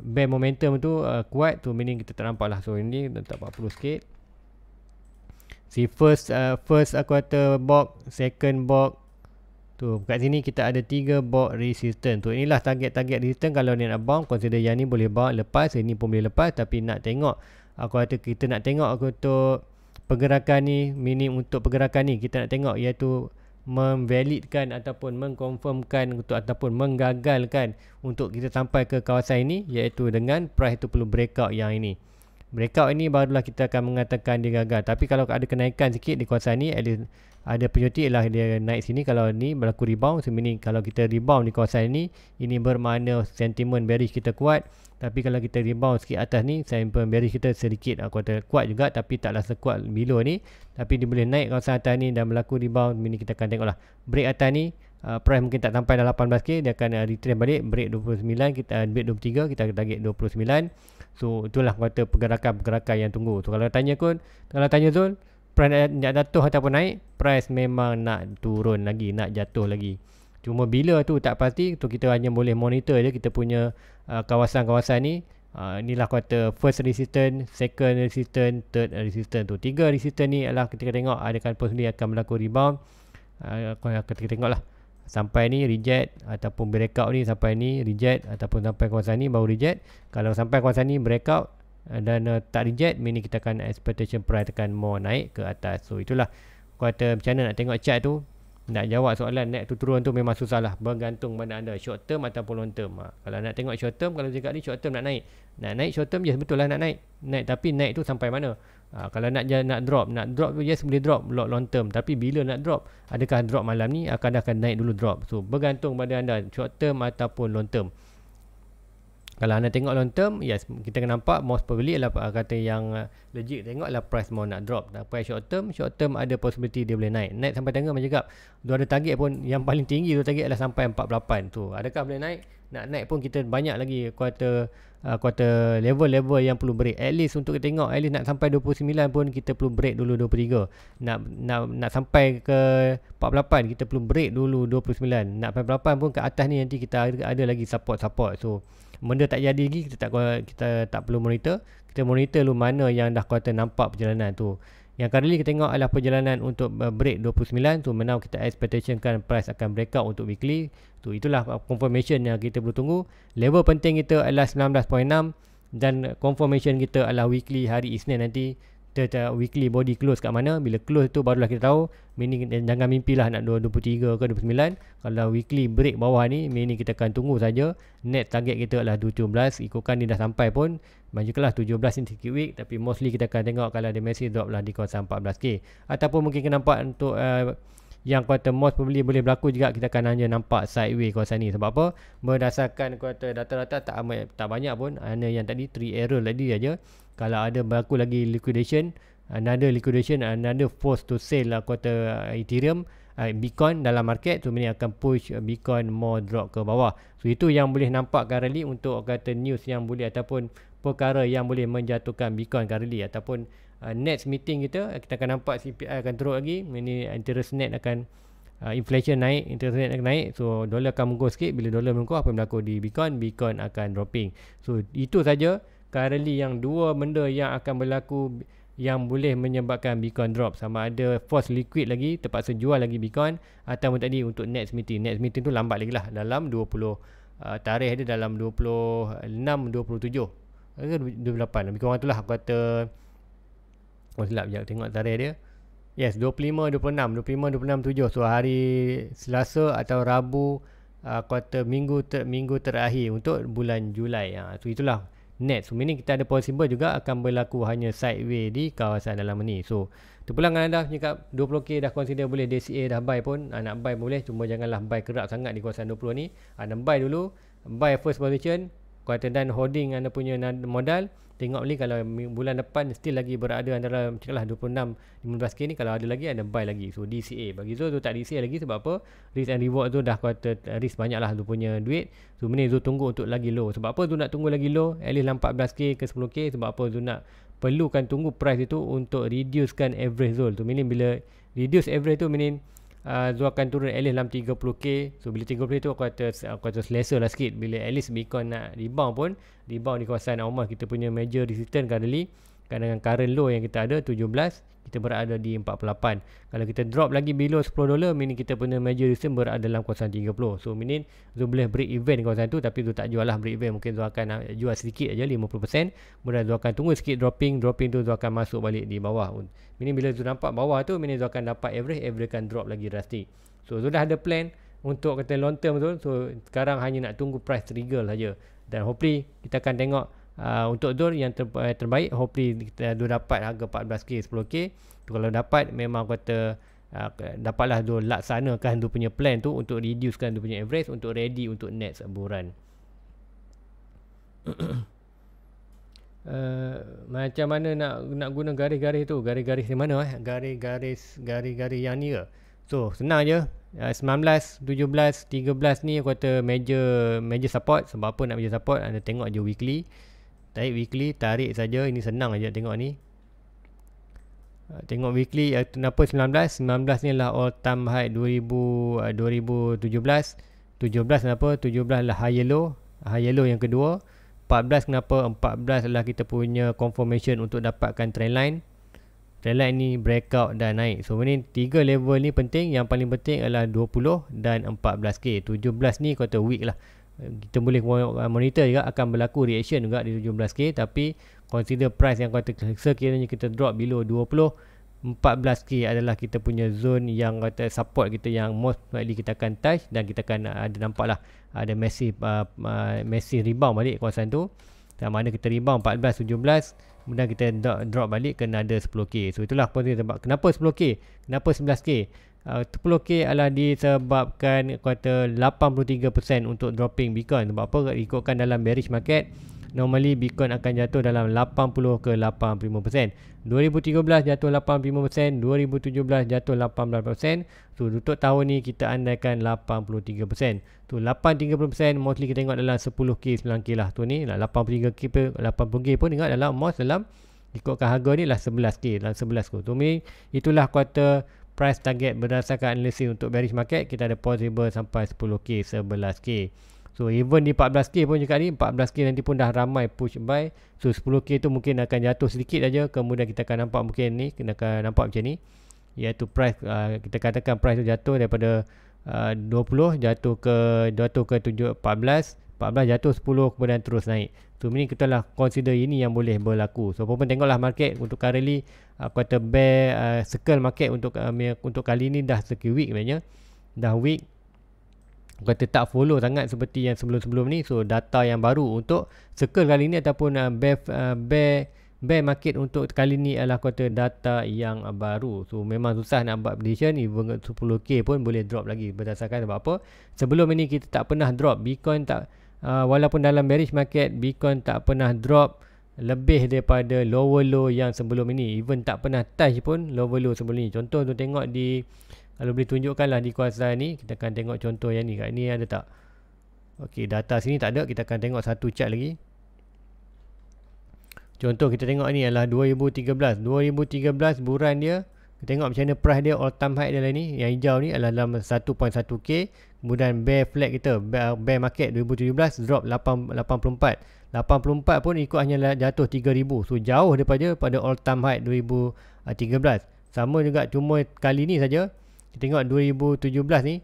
bear momentum tu uh, kuat tu mining kita tak nampak lah so ini letak 40 sikit si first uh, first aku kata box second box Tu kat sini kita ada tiga box resistance. Tu inilah target-target resistance kalau ni nak bounce consider yang ni boleh bounce lepas, yang pun boleh lepas tapi nak tengok aku kata kita nak tengok aku tu pergerakan ni minim untuk pergerakan ni kita nak tengok iaitu memvalidkan ataupun mengkonfirmkan untuk ataupun menggagalkan untuk kita sampai ke kawasan ini iaitu dengan price tu perlu breakout yang ini breakout ini barulah kita akan mengatakan dia gagal tapi kalau ada kenaikan sikit di kawasan ni at ada penyuti ialah dia naik sini kalau ni berlaku rebound sebenarnya so, kalau kita rebound di kawasan ini ini bermakna sentimen bearish kita kuat tapi kalau kita rebound sikit atas ni sentimen bearish kita sedikit aku kata kuat juga tapi taklah sekuat below ni tapi dia boleh naik kawasan atas ni dan berlaku rebound sebenarnya kita akan tengoklah break atas ni uh, price mungkin tak sampai dah 18k dia akan uh, retrace balik break 29 kita uh, break 23 kita target 29 So itulah kata pergerakan-pergerakan yang tunggu. So kalau tanya kot, kalau tanya Zul, price eh, nak jatuh ataupun naik, price memang nak turun lagi, nak jatuh lagi. Cuma bila tu tak pasti, tu kita hanya boleh monitor je kita punya uh, kawasan-kawasan ni. Uh, inilah kata first resistance, second resistance, third resistance tu. Tiga resistance ni adalah ketika tengok adakah pun sendiri akan berlaku rebound. Uh, kita tengok lah sampai ni reject ataupun breakout ni sampai ni reject ataupun sampai kawasan ni baru reject kalau sampai kawasan ni breakout eh, dan uh, tak reject mini kita akan expectation price akan more naik ke atas so itulah kuarter macam mana nak tengok chart tu nak jawab soalan naik tu turun tu memang susah lah bergantung pada anda short term ataupun long term ha. kalau nak tengok short term kalau cakap ni short term nak naik nak naik short term je betul lah nak naik naik tapi naik tu sampai mana Ha, kalau nak nak drop, nak drop tu yes boleh drop long, long term. Tapi bila nak drop, adakah drop malam ni akan akan naik dulu drop. So bergantung pada anda short term ataupun long term. Kalau anda tengok long term, yes kita akan nampak most probably adalah kata yang uh, legit tengoklah price mau nak drop. Tapi short term, short term ada possibility dia boleh naik. Naik sampai tengah macam cakap. Dua ada target pun yang paling tinggi tu target adalah sampai 48 tu. Adakah boleh naik? Nak naik pun kita banyak lagi kuarter uh, quarter level-level yang perlu break at least untuk kita tengok at least nak sampai 29 pun kita perlu break dulu 23 nak nak nak sampai ke 48 kita perlu break dulu 29 nak 48 pun ke atas ni nanti kita ada lagi support-support so benda tak jadi lagi kita tak kita tak perlu monitor kita monitor dulu mana yang dah kuarter nampak perjalanan tu yang currently kita tengok adalah perjalanan untuk uh, break 29 Tu now kita expectationkan price akan break out untuk weekly Tu itulah uh, confirmation yang kita perlu tunggu Level penting kita adalah 19.6 Dan confirmation kita adalah weekly hari Isnin nanti kita weekly body close kat mana bila close tu barulah kita tahu meaning eh, jangan mimpilah nak 23 ke 29 kalau weekly break bawah ni meaning kita akan tunggu saja net target kita adalah 17 ikutkan ni dah sampai pun majukalah 17 in sikit week tapi mostly kita akan tengok kalau ada massive drop lah di kawasan 14k ataupun mungkin kita nampak untuk uh, yang kuarter most pembeli boleh berlaku juga kita akan hanya nampak sideway kawasan ni sebab apa berdasarkan kuarter data-data tak tak banyak pun hanya yang tadi 3 error lagi aja kalau ada berlaku lagi liquidation another liquidation another force to sell lah kuota uh, ethereum uh, bitcoin dalam market so ini akan push uh, bitcoin more drop ke bawah so itu yang boleh nampak currently untuk kata news yang boleh ataupun perkara yang boleh menjatuhkan bitcoin currently ataupun uh, next meeting kita kita akan nampak CPI akan teruk lagi ini interest net akan uh, inflation naik interest net akan naik so dollar akan mengukur sikit bila dollar mengukur apa yang berlaku di bitcoin bitcoin akan dropping so itu saja currently yang dua benda yang akan berlaku yang boleh menyebabkan Bitcoin drop sama ada force liquid lagi terpaksa jual lagi Bitcoin atau tadi untuk next meeting next meeting tu lambat lagi lah dalam 20 uh, tarikh dia dalam 26 27 ke 28 lebih kurang tu lah aku kata oh silap jap tengok tarikh dia yes 25 26 25 26 so hari Selasa atau Rabu uh, kuarter minggu ter, minggu terakhir untuk bulan Julai ha, so itulah net. So meaning kita ada possible juga akan berlaku hanya sideway di kawasan dalam ni. So tu terpulang anda cakap 20k dah consider boleh DCA dah buy pun ha, nak buy boleh cuma janganlah buy kerap sangat di kawasan 20 ni. Anda ah, ha, buy dulu, buy first position, kuantan dan holding anda punya modal. Tengok ni kalau bulan depan still lagi berada antara lah 26 15k ni kalau ada lagi ada buy lagi. So DCA bagi Zul tu tak DCA lagi sebab apa? Risk and reward tu dah kuat eh, risk banyaklah tu punya duit. So mending tu tunggu untuk lagi low. Sebab apa tu nak tunggu lagi low? At least 14k lah ke 10k sebab apa tu nak perlukan tunggu price itu untuk reducekan average zone. Tu so, bila reduce average tu meaning Ah, Zul akan turun at least dalam 30k So bila 30k tu aku kata Aku kata selesa lah sikit Bila at least Bitcoin nak rebound pun Rebound di kawasan Omar Kita punya major resistance currently kadang-kadang current low yang kita ada kita berada di 48 kalau kita drop lagi below 10 dolar meaning kita punya major resistance berada dalam kawasan 30 so meaning Zul boleh break event kawasan tu tapi Zul tak jual lah break event. mungkin Zul akan eh, jual sedikit aja 50% kemudian Zul akan tunggu sikit dropping dropping tu Zul akan masuk balik di bawah meaning bila Zul nampak bawah tu meaning Zul akan dapat average average akan drop lagi drastik so Zul dah ada plan untuk kata long term tu so sekarang hanya nak tunggu price trigger saja dan hopefully kita akan tengok uh, untuk Dur yang ter, eh, terbaik hopefully kita uh, dapat harga 14k 10k tu kalau dapat memang kata uh, dapatlah Dur laksanakan tu punya plan tu untuk reducekan tu punya average untuk ready untuk next buran Uh, ah, macam mana nak nak guna garis-garis tu garis-garis di mana eh garis-garis garis-garis yang ni ke so senang je uh, 19 17 13 ni aku kata major major support sebab apa nak major support anda tengok je weekly tarik weekly tarik saja ini senang aja tengok ni ah, tengok weekly ah, kenapa 19 19 ni lah all time high 2000 2017 17 kenapa 17 lah high yellow high yellow yang kedua 14 kenapa 14 adalah kita punya confirmation untuk dapatkan trendline trendline ni breakout dan naik so ni tiga level ni penting yang paling penting adalah 20 dan 14k 17 ni kata weak lah kita boleh monitor juga akan berlaku reaction juga di 17k tapi consider price yang kata sekiranya kita drop below 20 14k adalah kita punya zone yang kata support kita yang most likely kita akan touch dan kita akan ah, ada nampak lah ada massive uh, massive rebound balik kawasan tu sama ada kita rebound 14 17 kemudian kita drop balik kena ada 10k so itulah kenapa 10k kenapa 11k uh, 10k adalah disebabkan kuota 83% untuk dropping Bitcoin sebab apa ikutkan dalam bearish market normally Bitcoin akan jatuh dalam 80 ke 85% 2013 jatuh 85% 2017 jatuh 18% so untuk tahun ni kita andaikan 83% Tu 83% mostly kita tengok dalam 10k 9k lah tu ni 83k lah, 80k pun tengok dalam most dalam ikutkan harga ni lah 11k dalam 11k tu ni itulah kuota price target berdasarkan analisis untuk bearish market kita ada possible sampai 10k 11k so even di 14k pun juga ni 14k nanti pun dah ramai push buy so 10k tu mungkin akan jatuh sedikit aja kemudian kita akan nampak mungkin ni kita akan nampak macam ni iaitu price uh, kita katakan price tu jatuh daripada uh, 20 jatuh ke jatuh ke 7 14 jatuh 10 kemudian terus naik so ini kita lah consider ini yang boleh berlaku so apa pun tengoklah market untuk currently uh, quarter bear uh, circle market untuk uh, untuk kali ni dah circuit week sebenarnya dah week kata tak follow sangat seperti yang sebelum-sebelum ni so data yang baru untuk circle kali ni ataupun uh, bear, uh, bear bear market untuk kali ni adalah kata data yang baru so memang susah nak buat prediction even 10k pun boleh drop lagi berdasarkan sebab apa sebelum ini kita tak pernah drop bitcoin tak uh, walaupun dalam bearish market bitcoin tak pernah drop lebih daripada lower low yang sebelum ini even tak pernah touch pun lower low sebelum ini. contoh tu tengok di kalau boleh tunjukkanlah di kuasa ni kita akan tengok contoh yang ni kat ni ada tak okey data sini tak ada kita akan tengok satu chart lagi contoh kita tengok ni adalah 2013 2013 buran dia kita tengok macam mana price dia all time high dalam ni Yang hijau ni adalah dalam 1.1k Kemudian bear flag kita Bear market 2017 drop 8, 84 pun ikut hanya jatuh 3000 So jauh daripada pada all time high 2013 Sama juga cuma kali ni saja Kita tengok 2017 ni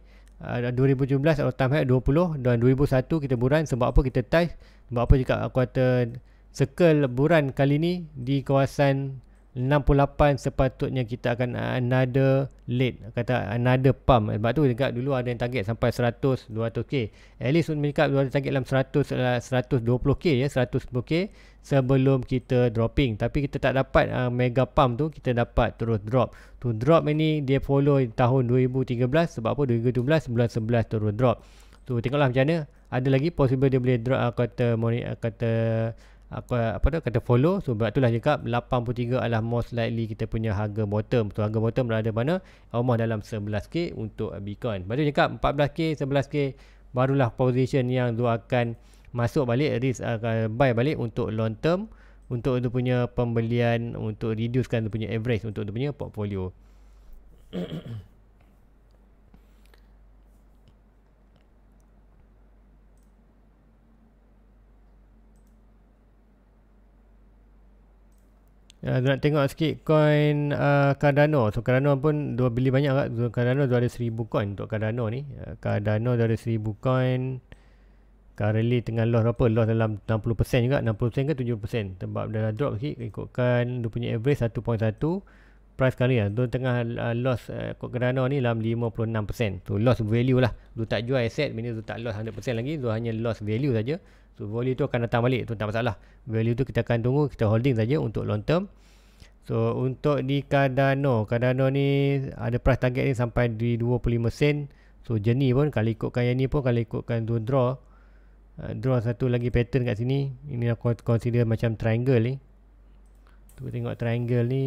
2017 all time high 20 Dan 2001 kita buran sebab apa kita touch Sebab apa juga kuartal circle buran kali ni Di kawasan 68 sepatutnya kita akan another lead kata another pump sebab tu dekat dulu ada yang target sampai 100 200k at least untuk mereka ada target dalam 100 120k eh, ya 100 k sebelum kita dropping tapi kita tak dapat uh, mega pump tu kita dapat terus drop tu drop ini dia follow tahun 2013 sebab apa 2012 bulan 11 terus drop tu tengoklah macam mana ada lagi possible dia boleh drop uh, kata kata apa apa tu kata follow so sebab itulah cakap 83 adalah most likely kita punya harga bottom so harga bottom berada mana almost dalam 11k untuk Bitcoin baru cakap 14k 11k barulah position yang dua akan masuk balik risk akan buy balik untuk long term untuk untuk punya pembelian untuk reducekan tu punya average untuk tu punya portfolio Ya, nak tengok sikit coin uh, Cardano. So Cardano pun dua beli banyak agak. So Cardano dua ada 1000 coin untuk Cardano ni. Ya, Cardano tu ada 1000 coin. Currently tengah loss berapa? Loss dalam 60% juga. 60% ke 70%? Sebab dah drop sikit. Ikutkan dia punya average 1.1. Price kali ya. Lah. Dia tengah uh, loss uh, Cardano ni dalam 56%. So loss value lah. Dia tak jual asset. Maksudnya dia tak loss 100% lagi. Dia hanya loss value saja. So value tu akan datang balik tu tak masalah. Value tu kita akan tunggu kita holding saja untuk long term. So untuk di Cardano, Cardano ni ada price target ni sampai di 25 sen. So journey pun kalau ikutkan yang ni pun kalau ikutkan tu draw eh, draw satu lagi pattern kat sini. Ini aku consider macam triangle ni. Tu tengok triangle ni.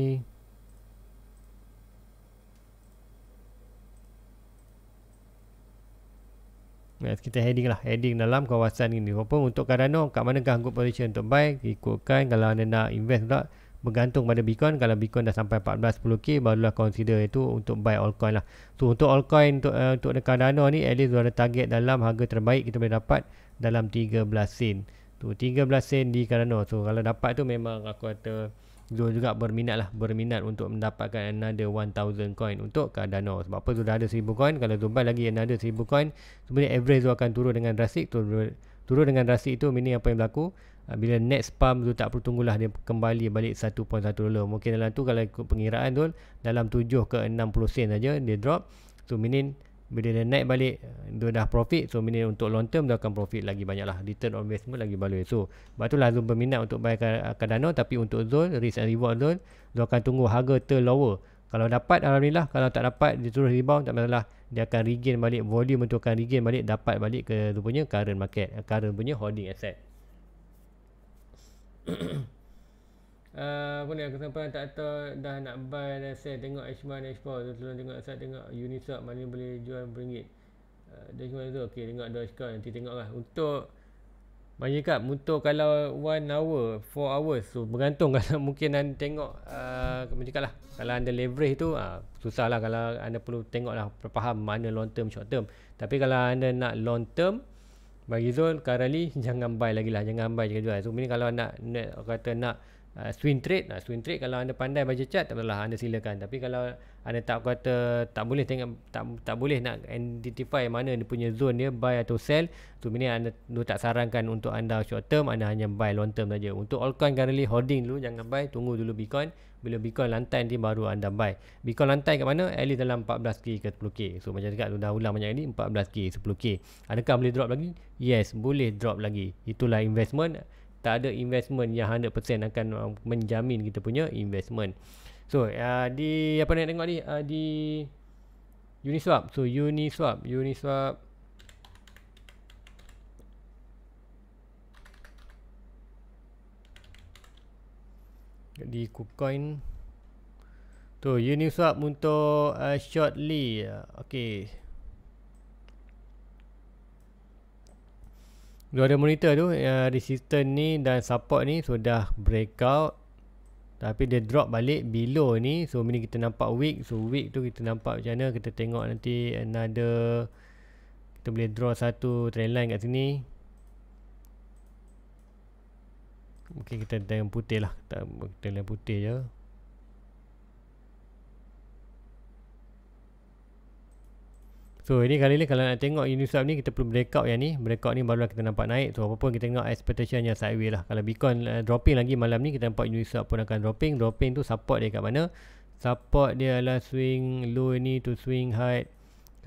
Ya, kita heading lah heading dalam kawasan ini walaupun untuk Cardano kat manakah good position untuk buy ikutkan kalau anda nak invest pula bergantung pada Bitcoin kalau Bitcoin dah sampai 14-10k barulah consider itu untuk buy altcoin lah so untuk altcoin untuk, uh, untuk Cardano ni at least ada target dalam harga terbaik kita boleh dapat dalam 13 sen tu 13 sen di Cardano so kalau dapat tu memang aku kata Zul juga berminat lah berminat untuk mendapatkan another 1000 coin untuk Cardano sebab apa Zul dah ada 1000 coin kalau Zul buy lagi another 1000 coin sebenarnya average Zul akan turun dengan drastik turun, turun dengan drastik itu mini apa yang berlaku ah, bila next pump Zul tak perlu tunggulah dia kembali balik 1.1 dolar mungkin dalam tu kalau ikut pengiraan Zul dalam 7 ke 60 sen saja dia drop so meaning bila dia naik balik eh, dia dah profit so bila untuk long term dia akan profit lagi banyak lah return on investment lagi balik so sebab tu lah Zul berminat untuk buy Cardano tapi untuk Zul risk and reward Zul dia akan tunggu harga terlower. kalau dapat Alhamdulillah kalau tak dapat dia terus rebound tak masalah dia akan regain balik volume itu akan regain balik dapat balik ke tu punya current market eh, current punya holding asset Eh, pun aku sampai tak tahu dah nak buy dah saya tengok Ashman Ashpaw tu tolong tengok saya tengok Uniswap mana boleh jual ringgit uh, eh, Ashman tu ok tengok dah Ashkan nanti tengok lah untuk banyak kap untuk kalau one hour four hours so bergantung kalau mungkin nanti tengok uh, eh, macam lah kalau anda leverage tu uh, ah, susah lah kalau anda perlu tengok lah faham mana long term short term tapi kalau anda nak long term bagi zone currently jangan buy lagi lah jangan buy jangan jual so ini kalau nak, nak kata nak uh, swing trade nah, swing trade kalau anda pandai baca chart tak apalah anda silakan tapi kalau anda tak kata tak boleh tengok tak, tak boleh nak identify mana dia punya zone dia buy atau sell tu mini anda tu tak sarankan untuk anda short term anda hanya buy long term saja untuk altcoin currently holding dulu jangan buy tunggu dulu bitcoin bila bitcoin lantai nanti baru anda buy bitcoin lantai kat mana at least dalam 14k ke 10k so macam dekat tu dah ulang banyak kali 14k 10k adakah boleh drop lagi yes boleh drop lagi itulah investment tak ada investment yang 100% akan uh, menjamin kita punya investment so uh, di apa nak tengok ni uh, di Uniswap so Uniswap Uniswap di KuCoin tu Uniswap untuk uh, shortly okey dua ada monitor tu uh, eh, resistor ni dan support ni sudah so breakout tapi dia drop balik below ni so ini kita nampak week, so week tu kita nampak macam mana kita tengok nanti another kita boleh draw satu trend line kat sini mungkin kita tengok putih lah kita, kita tengok putih je So ini kali ni kalau nak tengok Uniswap ni kita perlu breakout yang ni Breakout ni barulah kita nampak naik So apa pun kita tengok expectation yang sideways lah Kalau Bitcoin uh, dropping lagi malam ni kita nampak Uniswap pun akan dropping Dropping tu support dia kat mana Support dia adalah swing low ni to swing high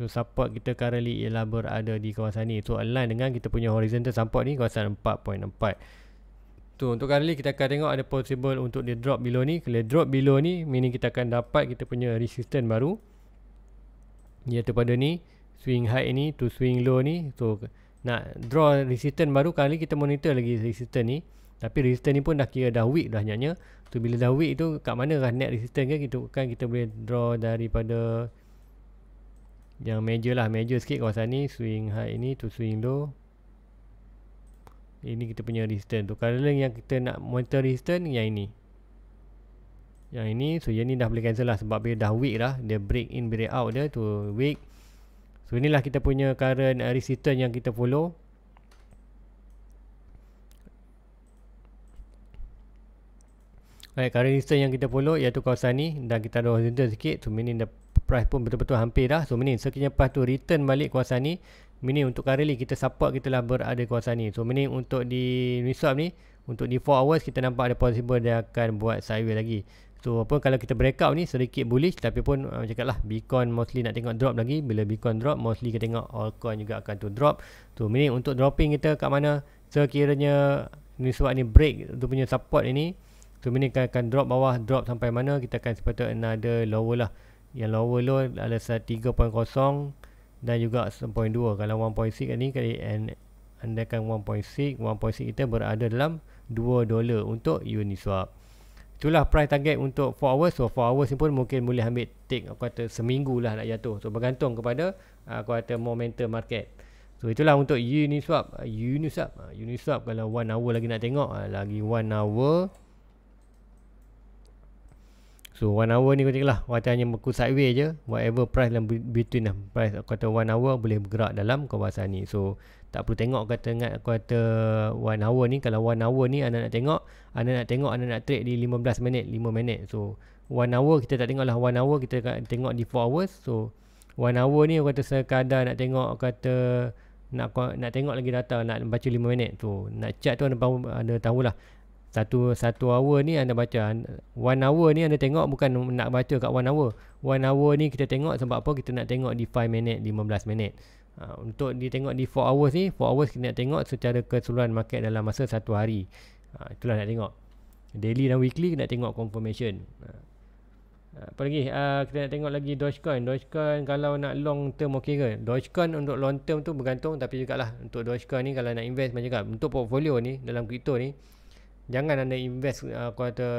So support kita currently ialah berada di kawasan ni So align dengan kita punya horizontal support ni kawasan 4.4 So untuk kali ni kita akan tengok ada possible untuk dia drop below ni Kalau drop below ni meaning kita akan dapat kita punya resistance baru iaitu pada ni swing high ni to swing low ni so nak draw resistance baru kali kita monitor lagi resistance ni tapi resistance ni pun dah kira dah weak dah nyanya tu bila dah weak tu kat mana lah net resistance ke kan, kita kan kita boleh draw daripada yang major lah major sikit kawasan ni swing high ni to swing low ini kita punya resistance tu kalau yang kita nak monitor resistance yang ini yang ini so yang ni dah boleh cancel lah sebab dia dah week dah dia break in break out dia tu week so inilah kita punya current uh, resistance yang kita follow Right, current resistance yang kita follow iaitu kawasan ni dan kita ada horizontal sikit so meaning the price pun betul-betul hampir dah so meaning sekiranya price tu return balik kawasan ni meaning untuk currently kita support kita lah berada kawasan ni so meaning untuk di Uniswap ni untuk di 4 hours kita nampak ada possible dia akan buat sideways lagi So pun kalau kita breakout ni sedikit bullish tapi pun uh, cakap lah Bitcoin mostly nak tengok drop lagi. Bila Bitcoin drop mostly kita tengok altcoin juga akan tu drop. Tu so, meaning untuk dropping kita kat mana sekiranya ni sebab ni break tu punya support ini. So meaning akan, akan drop bawah drop sampai mana kita akan sepatutnya another lower lah. Yang lower low adalah 3.0 dan juga 1.2. Kalau 1.6 kan ni kali and andaikan 1.6, 1.6 kita berada dalam 2 dolar untuk Uniswap itulah price target untuk 4 hours so 4 hours ni pun mungkin boleh ambil take aku kata seminggu lah nak jatuh so bergantung kepada ah, aku kata momentum market so itulah untuk Uniswap ah, Uniswap ah, Uniswap kalau 1 hour lagi nak tengok lagi 1 hour So 1 hour ni kata lah Kata hanya beku sideways je Whatever price dalam between lah Price kata 1 hour boleh bergerak dalam kawasan ni So tak perlu tengok kata ingat kuarter 1 hour ni kalau one hour ni anda nak tengok anda nak tengok anda nak trade di 15 minit 5 minit so one hour kita tak tengok lah one hour kita tengok di 4 hours so one hour ni kata sekadar nak tengok kata nak nak tengok lagi data nak baca 5 minit tu so, nak chat tu anda, anda lah satu satu hour ni anda baca one hour ni anda tengok bukan nak baca kat one hour one hour ni kita tengok sebab apa kita nak tengok di 5 minit 15 minit Uh, untuk tengok di 4 hours ni 4 hours kita nak tengok secara keseluruhan market dalam masa satu hari uh, itulah nak tengok daily dan weekly kita nak tengok confirmation uh, apa lagi uh, kita nak tengok lagi Dogecoin Dogecoin kalau nak long term ok ke Dogecoin untuk long term tu bergantung tapi juga lah untuk Dogecoin ni kalau nak invest macam cakap untuk portfolio ni dalam crypto ni jangan anda invest uh, kuota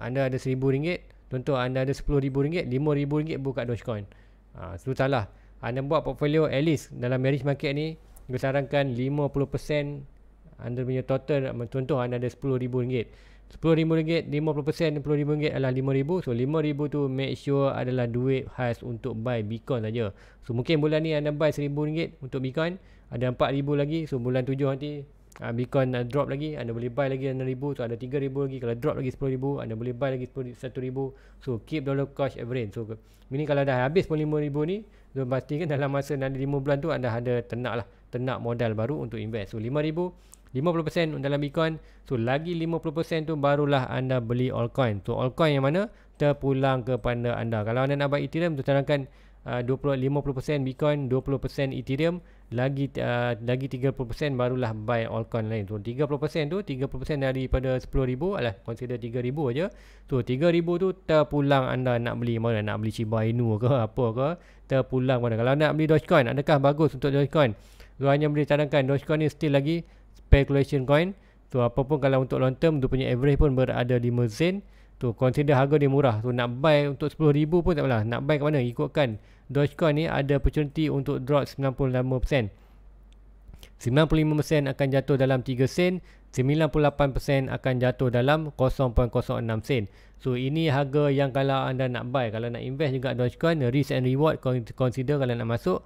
anda ada RM1,000 contoh anda ada RM10,000 RM5,000 buka Dogecoin uh, itu salah anda buat portfolio at least dalam marriage market ni saya sarankan 50% anda punya total contoh anda ada RM10,000 RM10,000 50% RM10,000 adalah RM5,000 so RM5,000 tu make sure adalah duit khas untuk buy Bitcoin saja so mungkin bulan ni anda buy RM1,000 untuk Bitcoin ada RM4,000 lagi so bulan 7 nanti uh, Bitcoin uh, drop lagi anda boleh buy lagi 6000 so ada 3000 lagi kalau drop lagi 10000 anda boleh buy lagi 1000 so keep dollar cost average so ini kalau dah habis pun 5000 ni so pastikan dalam masa nanti lima bulan tu anda ada ternak lah ternak modal baru untuk invest so 5000 50% dalam Bitcoin so lagi 50% tu barulah anda beli altcoin so altcoin yang mana terpulang kepada anda kalau anda nak buy Ethereum tu tanamkan uh, 20, 50% Bitcoin 20% Ethereum lagi uh, lagi 30% barulah buy all coin lain. So 30% tu 30% daripada 10,000 alah consider 3,000 aja. So 3,000 tu terpulang anda nak beli mana nak beli Shiba Inu ke apa ke terpulang mana. Kalau nak beli Dogecoin adakah bagus untuk Dogecoin? So hanya boleh cadangkan Dogecoin ni still lagi speculation coin. So apa pun kalau untuk long term tu punya average pun berada 5 sen. Tu consider harga dia murah. Tu nak buy untuk 10000 pun tak apalah. Nak buy kat mana ikutkan. Dogecoin ni ada opportunity untuk drop 98%. 95% akan jatuh dalam 3 sen, 98% akan jatuh dalam 0.06 sen. So ini harga yang kalau anda nak buy, kalau nak invest juga Dogecoin, risk and reward consider kalau nak masuk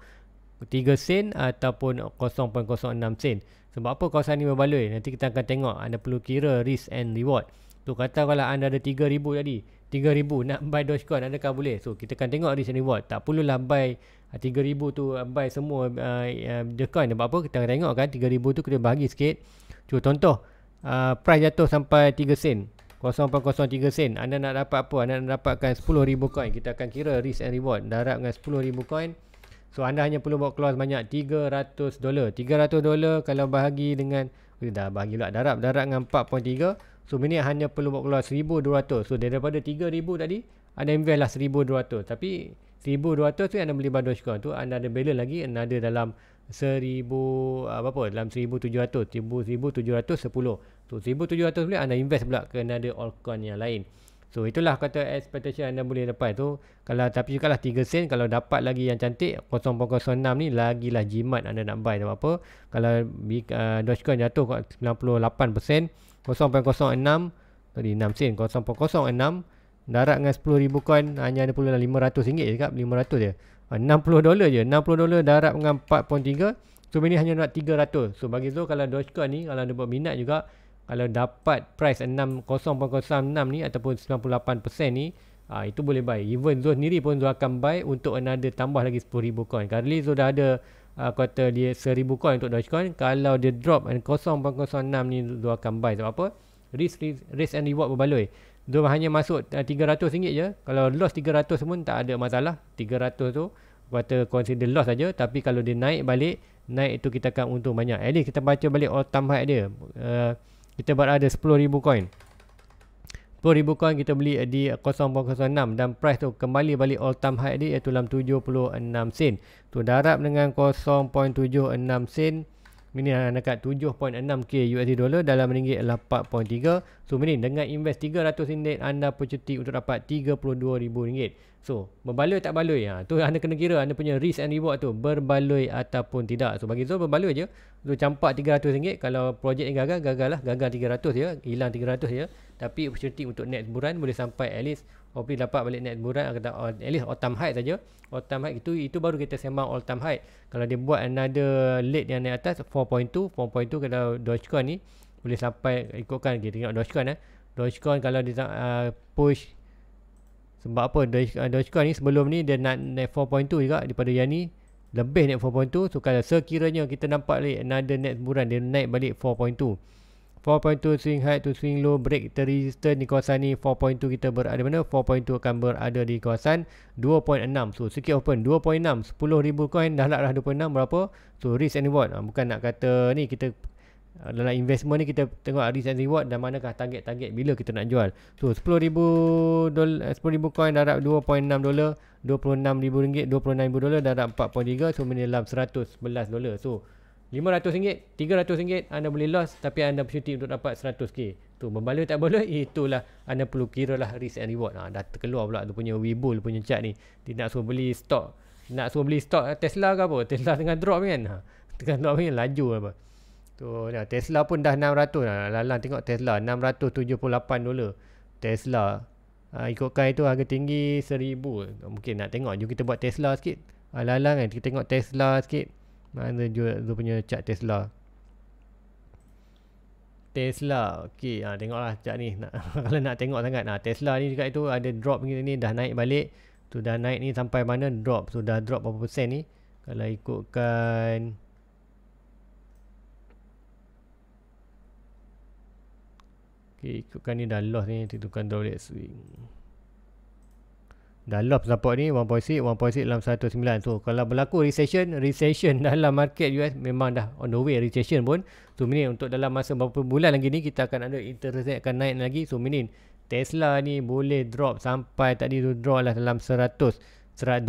3 sen ataupun 0.06 sen. Sebab apa kawasan ini berbaloi? Nanti kita akan tengok anda perlu kira risk and reward. Tu kata kalau anda ada 3000 tadi, 3000 nak buy Dogecoin adakah boleh? So kita akan tengok risk and reward. Tak perlu perlulah buy 3000 ah, tu ah, buy semua the uh, ah, coin sebab apa? Kita akan tengok kan 3000 tu kena bagi sikit. Cuba contoh uh, price jatuh sampai 3 sen. 0.03 sen. Anda nak dapat apa? Anda nak dapatkan 10,000 coin. Kita akan kira risk and reward. Darab dengan 10,000 coin. So anda hanya perlu buat keluar sebanyak 300 dolar. 300 dolar kalau bahagi dengan. dah bahagi pula. Darab. Darab dengan 4.3. So minit hanya perlu buat keluar 1200. So daripada 3000 tadi anda invest lah 1200. Tapi 1200 tu anda beli bandung syukur tu anda ada balance lagi ada dalam 1000 ah, apa dalam 1700 1710 so 1700 boleh anda invest pula ke ada altcoin yang lain so itulah kata expectation anda boleh dapat tu kalau tapi juga lah 3 sen kalau dapat lagi yang cantik 0.06 ni lagilah jimat anda nak buy apa kalau uh, dogecoin jatuh 98% 0.06 tadi 6 sen 0.06 darat dengan 10,000 coin hanya ada pula 500 ringgit je kak 500 je 60 ah, dolar je 60 dolar darat dengan 4.3 so ini hanya nak 300 so bagi Zul kalau Dogecoin ni kalau anda buat minat juga kalau dapat price 6.06 ni ataupun 98% ni ha, itu boleh buy. Even Zul sendiri pun Zul akan buy untuk another tambah lagi 10,000 coin. Currently Zul dah ada uh, ah, kata dia 1000 coin untuk Dogecoin kalau dia drop and 0.06 ni tu akan buy sebab apa risk, risk, risk and reward berbaloi dua hanya masuk uh, ah, 300 ringgit je kalau loss 300 pun tak ada masalah 300 tu kata consider loss saja tapi kalau dia naik balik naik itu kita akan untung banyak at least kita baca balik all time high dia uh, kita berada 10000 coin 10 ribu koin kita beli di 0.06 dan price tu kembali balik all time high dia iaitu dalam 76 sen. Tu darab dengan 0.76 sen. Mini dah dekat 7.6k USD dollar dalam ringgit 8.3. So mini dengan invest 300 ringgit anda percuti untuk dapat 32 ribu ringgit. So berbaloi tak baloi? Ha, tu anda kena kira anda punya risk and reward tu berbaloi ataupun tidak. So bagi Zul berbaloi je. tu campak 300 ringgit kalau projek ni gagal, gagal lah. Gagal 300 ya, hilang 300 ya tapi opportunity untuk net buran boleh sampai at least hopefully dapat balik net buran atau oh, at least autumn height saja autumn height itu itu baru kita sembang autumn height kalau dia buat another late yang naik atas 4.2 4.2 kalau dogecoin ni boleh sampai ikutkan kita tengok dogecoin eh dogecoin kalau dia uh, push sebab apa Doge, ah, dogecoin ni sebelum ni dia nak naik 4.2 juga daripada yang ni lebih naik 4.2 so kalau sekiranya kita nampak lagi another net buran dia naik balik 4.2 4.2 swing high to swing low break the resistance di kawasan ni 4.2 kita berada mana 4.2 akan berada di kawasan 2.6 so sikit open 2.6 10,000 coin dah lah 2.6 berapa so risk and reward ah, bukan nak kata ni kita ah, dalam investment ni kita tengok risk and reward dan manakah target-target bila kita nak jual so 10,000 10,000 eh, coin darab 2.6 dolar 26,000 ringgit 26,000 dolar darab 4.3 so minimum dalam 111 dolar so RM500, RM300 anda boleh loss tapi anda bersyuti untuk dapat 100k. Tu membaloi tak boleh itulah anda perlu kira lah risk and reward. Ha, dah terkeluar pula tu punya Webull punya chat ni. Dia nak suruh beli stok. Nak suruh beli stok eh, Tesla ke apa? Tesla tengah drop kan? Ha, tengah drop kan laju apa? Tu dah ya, Tesla pun dah 600 lah. Lalang tengok Tesla 678 dolar. Tesla ha, ah, ikutkan itu harga tinggi 1000. Mungkin nak tengok juga kita buat Tesla sikit. Ha, lalang kan kita tengok Tesla sikit. Mana dia, dia punya cat Tesla Tesla Okay ha, ah, Tengoklah cat ni nak, Kalau nak tengok sangat ha, Tesla ni dekat itu Ada drop ni, ni Dah naik balik Tu dah naik ni Sampai mana drop So dah drop berapa persen ni Kalau ikutkan Okay ikutkan ni dah loss ni Tentukan double swing Dah lost support ni 1.6, 1.6 109. So kalau berlaku recession Recession dalam market US Memang dah on the way recession pun So minit untuk dalam masa beberapa bulan lagi ni Kita akan ada interest rate akan naik lagi So minit Tesla ni boleh drop sampai tadi tu drop lah dalam 100 200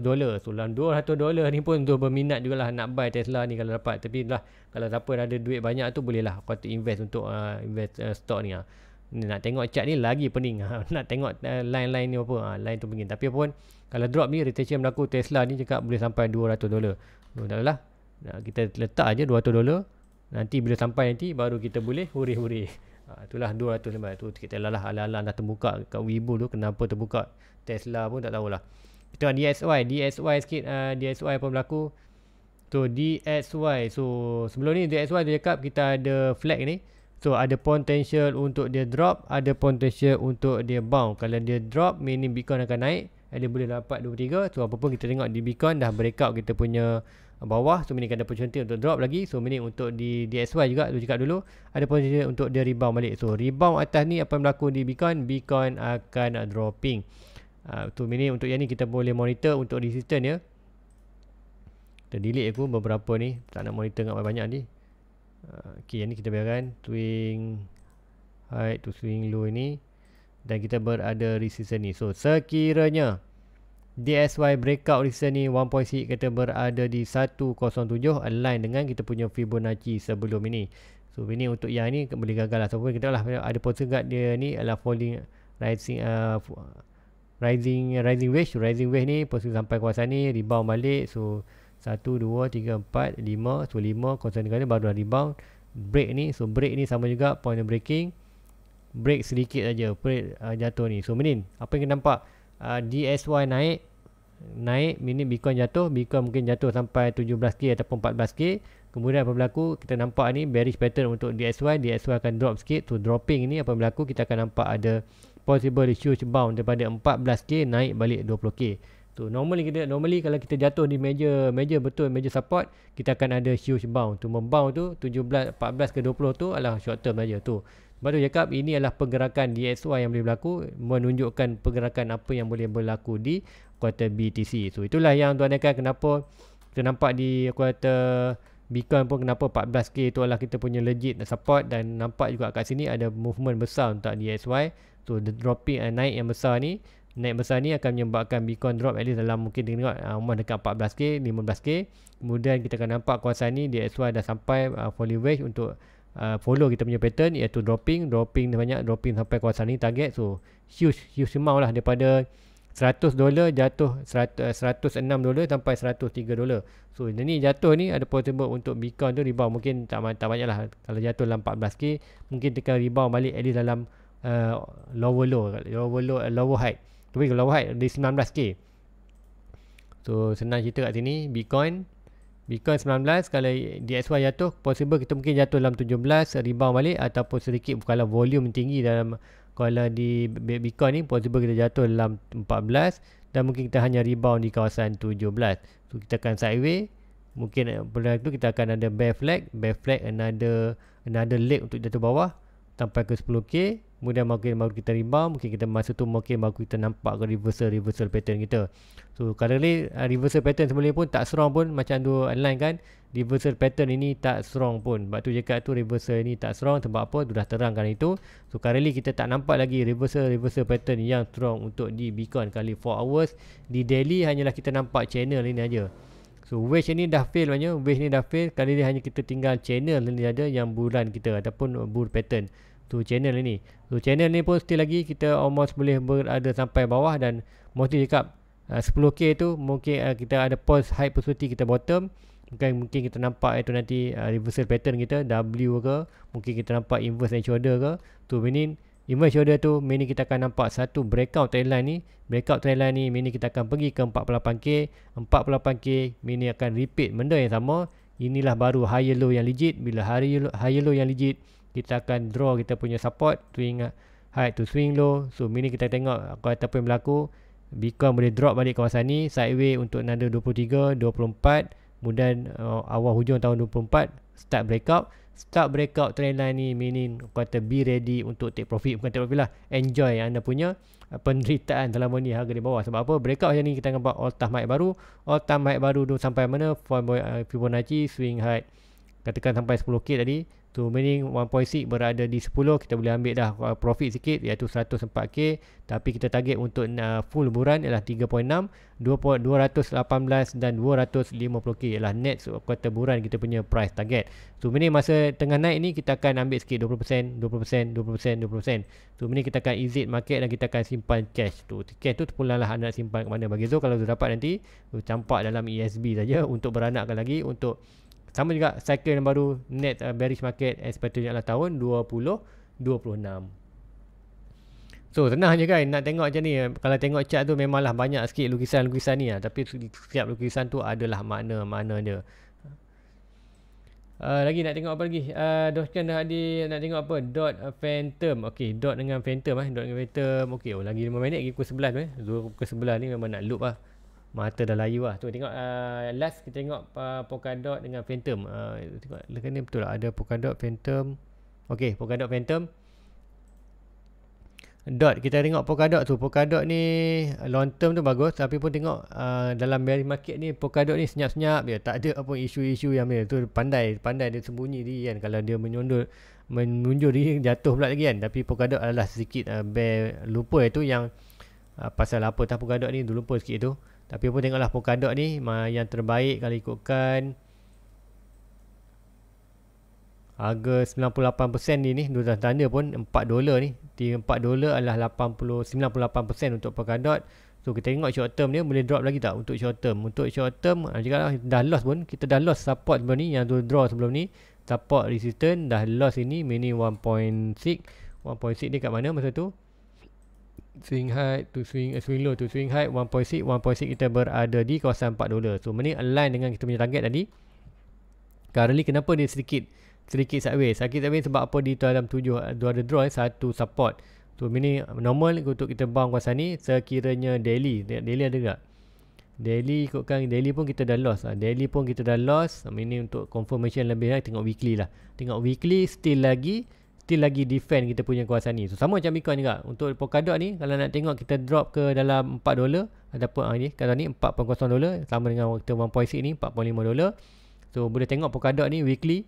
dolar so dalam 200 dolar ni pun tu berminat jugalah nak buy Tesla ni kalau dapat tapi lah kalau siapa ada duit banyak tu boleh lah kau invest untuk uh, invest uh, stock ni lah nak tengok chart ni lagi pening nak tengok uh, line-line ni apa uh, line tu pening tapi pun kalau drop ni retention berlaku Tesla ni cakap boleh sampai 200 dolar oh, dah lah kita letak aje 200 dolar nanti bila sampai nanti baru kita boleh huri-huri uh, ha, itulah 200 sampai tu kita lah lah ala-ala dah terbuka kat Wibu tu kenapa terbuka Tesla pun tak tahulah kita lah DSY DSY sikit uh, eh, DSY pun berlaku tu so, DSY so sebelum ni DSY dia cakap kita ada flag ni So ada potential untuk dia drop, ada potential untuk dia bounce. Kalau dia drop, meaning Bitcoin akan naik. Eh, dia boleh dapat 2-3. So apa pun kita tengok di Bitcoin dah breakout kita punya bawah. So meaning ada potential untuk drop lagi. So meaning untuk di DSY juga, tu cakap dulu. Ada potential untuk dia rebound balik. So rebound atas ni apa yang berlaku di Bitcoin, Bitcoin akan dropping. Uh, tu meaning untuk yang ni kita boleh monitor untuk resistance ya. Kita delete aku beberapa ni. Tak nak monitor banyak-banyak ni. Uh, Okey, yang ni kita biarkan swing high to swing low ni dan kita berada resistance ni. So, sekiranya DSY breakout resistance ni 1.6 kita berada di 107 align dengan kita punya Fibonacci sebelum ini. So, ini untuk yang ni boleh gagal lah. Sebab so, kita lah ada potential guard dia ni adalah falling rising uh, rising rising wave. So, rising wave ni potential sampai kawasan ni rebound balik. So, 1, 2, 3, 4, 5 so 5 kawasan negara baru dah rebound break ni, so break ni sama juga point of breaking break sedikit aja break uh, jatuh ni so minin, apa yang kita nampak uh, DSY naik naik, minin Bitcoin jatuh, Bitcoin mungkin jatuh sampai 17K ataupun 14K kemudian apa berlaku, kita nampak ni bearish pattern untuk DSY, DSY akan drop sikit so dropping ni apa berlaku, kita akan nampak ada possible huge bound daripada 14K naik balik 20K tu normally kita normally kalau kita jatuh di meja meja betul meja support kita akan ada huge bounce tu membounce tu 17 14 ke 20 tu adalah short term aja tu baru cakap ini adalah pergerakan DXY yang boleh berlaku menunjukkan pergerakan apa yang boleh berlaku di kuarter BTC so itulah yang tuan dekat kenapa kita nampak di kuarter Bitcoin pun kenapa 14k tu adalah kita punya legit support dan nampak juga kat sini ada movement besar untuk DXY so the dropping and eh, naik yang besar ni naik besar ni akan menyebabkan Bitcoin drop at least dalam mungkin tengok rumah uh, dekat 14k 15k kemudian kita akan nampak kuasa ni di SY dah sampai uh, fully wedge untuk uh, follow kita punya pattern iaitu dropping dropping banyak dropping sampai kuasa ni target so huge huge amount lah daripada 100 dolar jatuh 100, 106 dolar sampai 103 dolar so ini ni jatuh ni ada possible untuk Bitcoin tu rebound mungkin tak, tak banyak lah kalau jatuh dalam 14k mungkin tekan rebound balik at least dalam uh, lower low lower low lower high. Tapi kalau white di 19k. So senang cerita kat sini Bitcoin Bitcoin 19 kalau DXY jatuh possible kita mungkin jatuh dalam 17 rebound balik ataupun sedikit kalau volume tinggi dalam kalau di Bitcoin ni possible kita jatuh dalam 14 dan mungkin kita hanya rebound di kawasan 17. So kita akan sideway mungkin eh, pada itu kita akan ada bear flag, bear flag another another leg untuk jatuh bawah sampai ke 10k kemudian market baru kita rebound mungkin kita masa tu market baru kita nampak ke reversal reversal pattern kita so kalau uh, ni reversal pattern sebelum pun tak strong pun macam tu online kan reversal pattern ini tak strong pun sebab tu cakap tu reversal ini tak strong sebab apa sudah terangkan itu so currently kita tak nampak lagi reversal reversal pattern yang strong untuk di beacon kali 4 hours di daily hanyalah kita nampak channel ini aja. So wage ni dah fail maknanya wage ni dah fail kali ni hanya kita tinggal channel ni ada yang bulan kita ataupun uh, bull pattern tu channel ni. So channel ni pun still lagi kita almost boleh berada sampai bawah dan mesti cakap uh, 10k tu mungkin uh, kita ada post high possibility kita bottom mungkin mungkin kita nampak itu nanti uh, reversal pattern kita W ke mungkin kita nampak inverse and shoulder ke tu meaning Emerge order tu Mini kita akan nampak Satu breakout trendline ni Breakout trendline ni Mini kita akan pergi ke 48K 48K Mini akan repeat benda yang sama Inilah baru higher low yang legit Bila higher low yang legit Kita akan draw kita punya support Swing high to swing low So Mini kita tengok Apa yang apa yang berlaku Bitcoin boleh drop balik kawasan ni sideways untuk nanda 23 24 Kemudian uh, awal hujung tahun 24 Start breakout start breakout trend line ni meaning kata be ready untuk take profit bukan take profit lah enjoy anda punya uh, penderitaan dalam ni harga di bawah sebab apa breakout macam ni kita nampak all time high baru all time high baru tu sampai mana Fibonacci swing high katakan sampai 10k tadi tu meaning 1.6 berada di 10 kita boleh ambil dah uh, profit sikit iaitu 104k tapi kita target untuk uh, full buran ialah 3.6 218 dan 250k ialah net kuota buran kita punya price target so meaning masa tengah naik ni kita akan ambil sikit 20% 20% 20% 20%. so meaning kita akan exit market dan kita akan simpan cash tu cash tu terpulang lah anda nak simpan ke mana bagi Zul kalau Zul dapat nanti campak dalam ESB saja untuk beranakkan lagi untuk sama juga cycle yang baru net uh, bearish market expectation adalah tahun 2026 so tenangnya kan nak tengok macam ni eh, kalau tengok chart tu memanglah banyak sikit lukisan-lukisan ni lah. tapi setiap lukisan tu adalah makna-makna dia Uh, lagi nak tengok apa lagi? Uh, Dogecoin dah ada nak tengok apa? Dot Phantom. Okay. dot dengan Phantom eh. Dot dengan Phantom. Okey, oh lagi 5 minit lagi pukul 11 tu eh. Zul pukul 11 ni memang nak loop lah mata dah layu lah tu tengok uh, last kita tengok uh, Polkadot dengan Phantom uh, tengok kan ni betul lah ada Polkadot Phantom ok Polkadot Phantom dot kita tengok Polkadot tu Polkadot ni long term tu bagus tapi pun tengok uh, dalam bear market ni Polkadot ni senyap-senyap dia tak ada apa isu-isu yang dia tu pandai pandai dia sembunyi diri kan kalau dia menyundul menunjuk diri jatuh pula lagi kan tapi Polkadot adalah sedikit uh, bear lupa itu yang uh, pasal apa tak Polkadot ni lupa sikit tu tapi pun tengoklah Polkadot ni yang terbaik kalau ikutkan harga 98% ni ni dua tanda pun 4 dolar ni. 4 dolar adalah 80 98% untuk Polkadot. So kita tengok short term dia boleh drop lagi tak untuk short term. Untuk short term jika ha, lah, dah loss pun kita dah loss support sebelum ni yang tu draw sebelum ni support resistance dah loss ini mini 1.6 1.6 ni kat mana masa tu swing high to swing uh, swing low to swing high 1.6 1.6 kita berada di kawasan 4 dolar so ini align dengan kita punya target tadi currently kenapa dia sedikit sedikit sideways sakit sideways sebab apa di dalam 7 dua ada draw eh, satu support so ini normal untuk kita bang kawasan ni sekiranya daily daily ada tak daily ikutkan daily pun kita dah loss ah, daily pun kita dah loss ini untuk confirmation lebih lah tengok weekly lah tengok weekly still lagi still lagi defend kita punya kuasa ni. So sama macam Bitcoin juga. Untuk Polkadot ni kalau nak tengok kita drop ke dalam 4 dolar ataupun ah, ni kata ni 4.0 dolar sama dengan kita 1.6 ni 4.5 dolar. So boleh tengok Polkadot ni weekly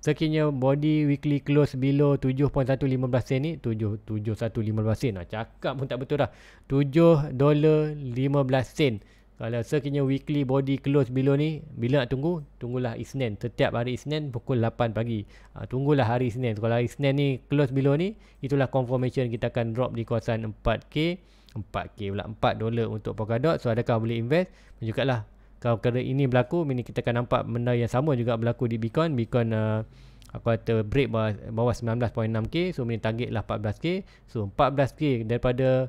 sekiranya body weekly close below 7.115 sen ni 7 715 sen. Ah cakap pun tak betul dah. 7 dolar 15 sen. Kalau sekiranya weekly body close below ni, bila nak tunggu? Tunggulah Isnin. Setiap hari Isnin pukul 8 pagi. Ha, tunggulah hari Isnin. Kalau hari Isnin ni close below ni, itulah confirmation kita akan drop di kawasan 4K. 4K pula. 4 dolar untuk Polkadot. So, adakah boleh invest? Menjukatlah. Kalau kena ini berlaku, ini kita akan nampak benda yang sama juga berlaku di Bitcoin. Bitcoin uh, aku kata break bawah, bawah 19.6K. So, ini lah 14K. So, 14K daripada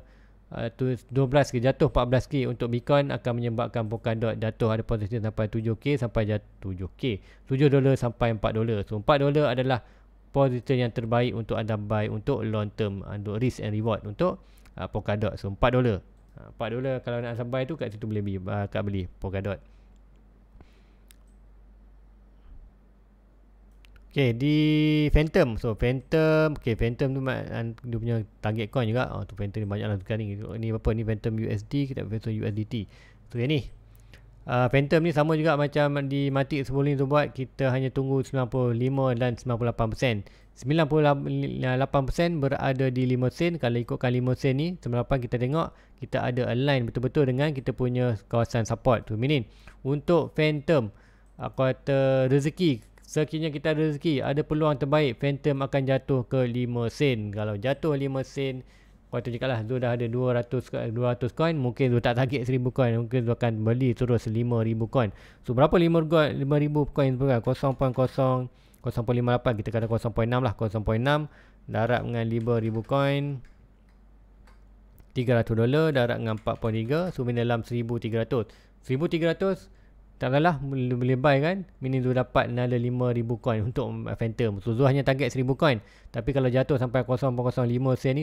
12k ah, jatuh 14k untuk Bitcoin akan menyebabkan Polkadot jatuh ada potensi sampai 7k sampai jatuh 7k 7 dolar sampai 4 dolar so 4 dolar adalah position yang terbaik untuk anda buy untuk long term ah, untuk risk and reward untuk uh, ah, Polkadot so 4 dolar 4 dolar kalau nak sampai tu kat situ boleh beli uh, kat beli Polkadot Okay, di Phantom. So, Phantom. Okay, Phantom tu dia punya target coin juga. Oh, tu Phantom ni banyak lah sekarang ni. Ni apa? Ni Phantom USD. Kita Phantom USDT. So, yang ni. Uh, Phantom ni sama juga macam di Matic sebelum ni tu buat. Kita hanya tunggu 95 dan 98%. 98% berada di 5 sen. Kalau ikutkan 5 sen ni, 98 kita tengok. Kita ada align betul-betul dengan kita punya kawasan support tu. Meaning, untuk Phantom. Aku ah, kata rezeki Sekiranya kita ada rezeki, ada peluang terbaik Phantom akan jatuh ke 5 sen. Kalau jatuh 5 sen, waktu cakap lah Zul dah ada 200, 200 coin, mungkin tu tak target 1000 coin. Mungkin tu akan beli terus 5000 coin. So berapa 5000 coin sebenarnya? 0.0, 0.58, kita kata 0.6 lah. 0.6, darab dengan 5000 coin. 300 dolar, darab dengan 4.3. So bila dalam 1300. 1300, Takkanlah boleh, boleh buy kan. Mini tu dapat another 5,000 coin untuk um, Phantom. So Zul hanya target 1,000 coin. Tapi kalau jatuh sampai 0.05 sen ni 98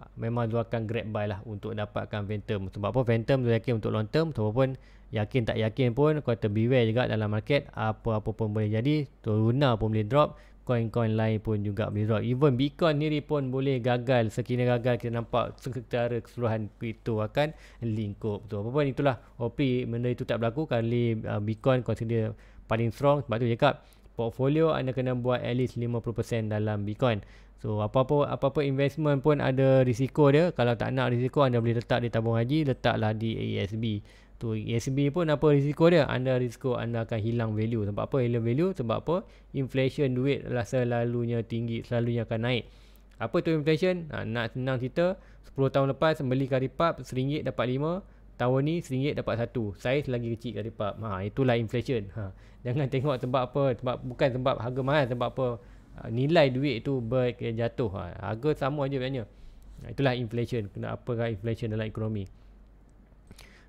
ah, memang Zul akan grab buy lah untuk dapatkan Phantom. Sebab apa Phantom Zul yakin untuk long term. Sebab pun yakin tak yakin pun kau beware juga dalam market. Apa-apa pun boleh jadi. Tu pun boleh drop coin-coin lain pun juga boleh drop. Even Bitcoin sendiri pun boleh gagal. Sekiranya gagal kita nampak secara keseluruhan crypto akan lingkup. Tu. Apa pun itulah. Hopefully benda itu tak berlaku kali uh, Bitcoin consider paling strong. Sebab tu cakap portfolio anda kena buat at least 50% dalam Bitcoin. So apa-apa apa-apa investment pun ada risiko dia. Kalau tak nak risiko anda boleh letak di tabung haji, letaklah di ASB tu ESB pun apa risiko dia anda risiko anda akan hilang value sebab apa hilang value sebab apa inflation duit lah selalunya tinggi selalunya akan naik apa tu inflation ha, nak senang cerita 10 tahun lepas beli kari pap seringgit dapat 5 tahun ni seringgit dapat 1 saiz lagi kecil kari pap ha, itulah inflation ha, jangan tengok sebab apa sebab bukan sebab harga mahal sebab apa ha, nilai duit tu berjatuh ha, harga sama je banyak ha, itulah inflation Apa inflation dalam ekonomi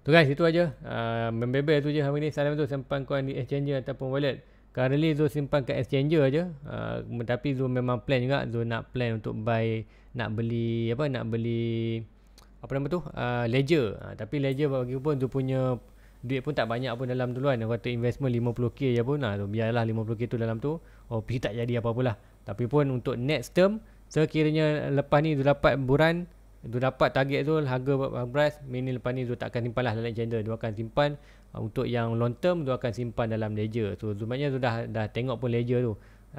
So guys, itu aja. Uh, Membebel tu je hari ni. Salam tu simpan kau di exchanger ataupun wallet. Currently Zul simpan kat exchanger aja. Uh, tapi Zul memang plan juga. Zul nak plan untuk buy, nak beli apa, nak beli apa nama tu? Uh, ledger. Uh, tapi ledger bagi pun Zul punya duit pun tak banyak pun dalam tu kan. Kata investment 50k je pun. Uh, so biarlah 50k tu dalam tu. Oh, pergi tak jadi apa-apalah. Tapi pun untuk next term, sekiranya lepas ni Zul dapat buran, itu dapat target tu harga beras mini lepas ni tu akan simpan lah dalam channel dia akan simpan uh, untuk yang long term dia akan simpan dalam ledger so sebenarnya tu dah dah tengok pun ledger tu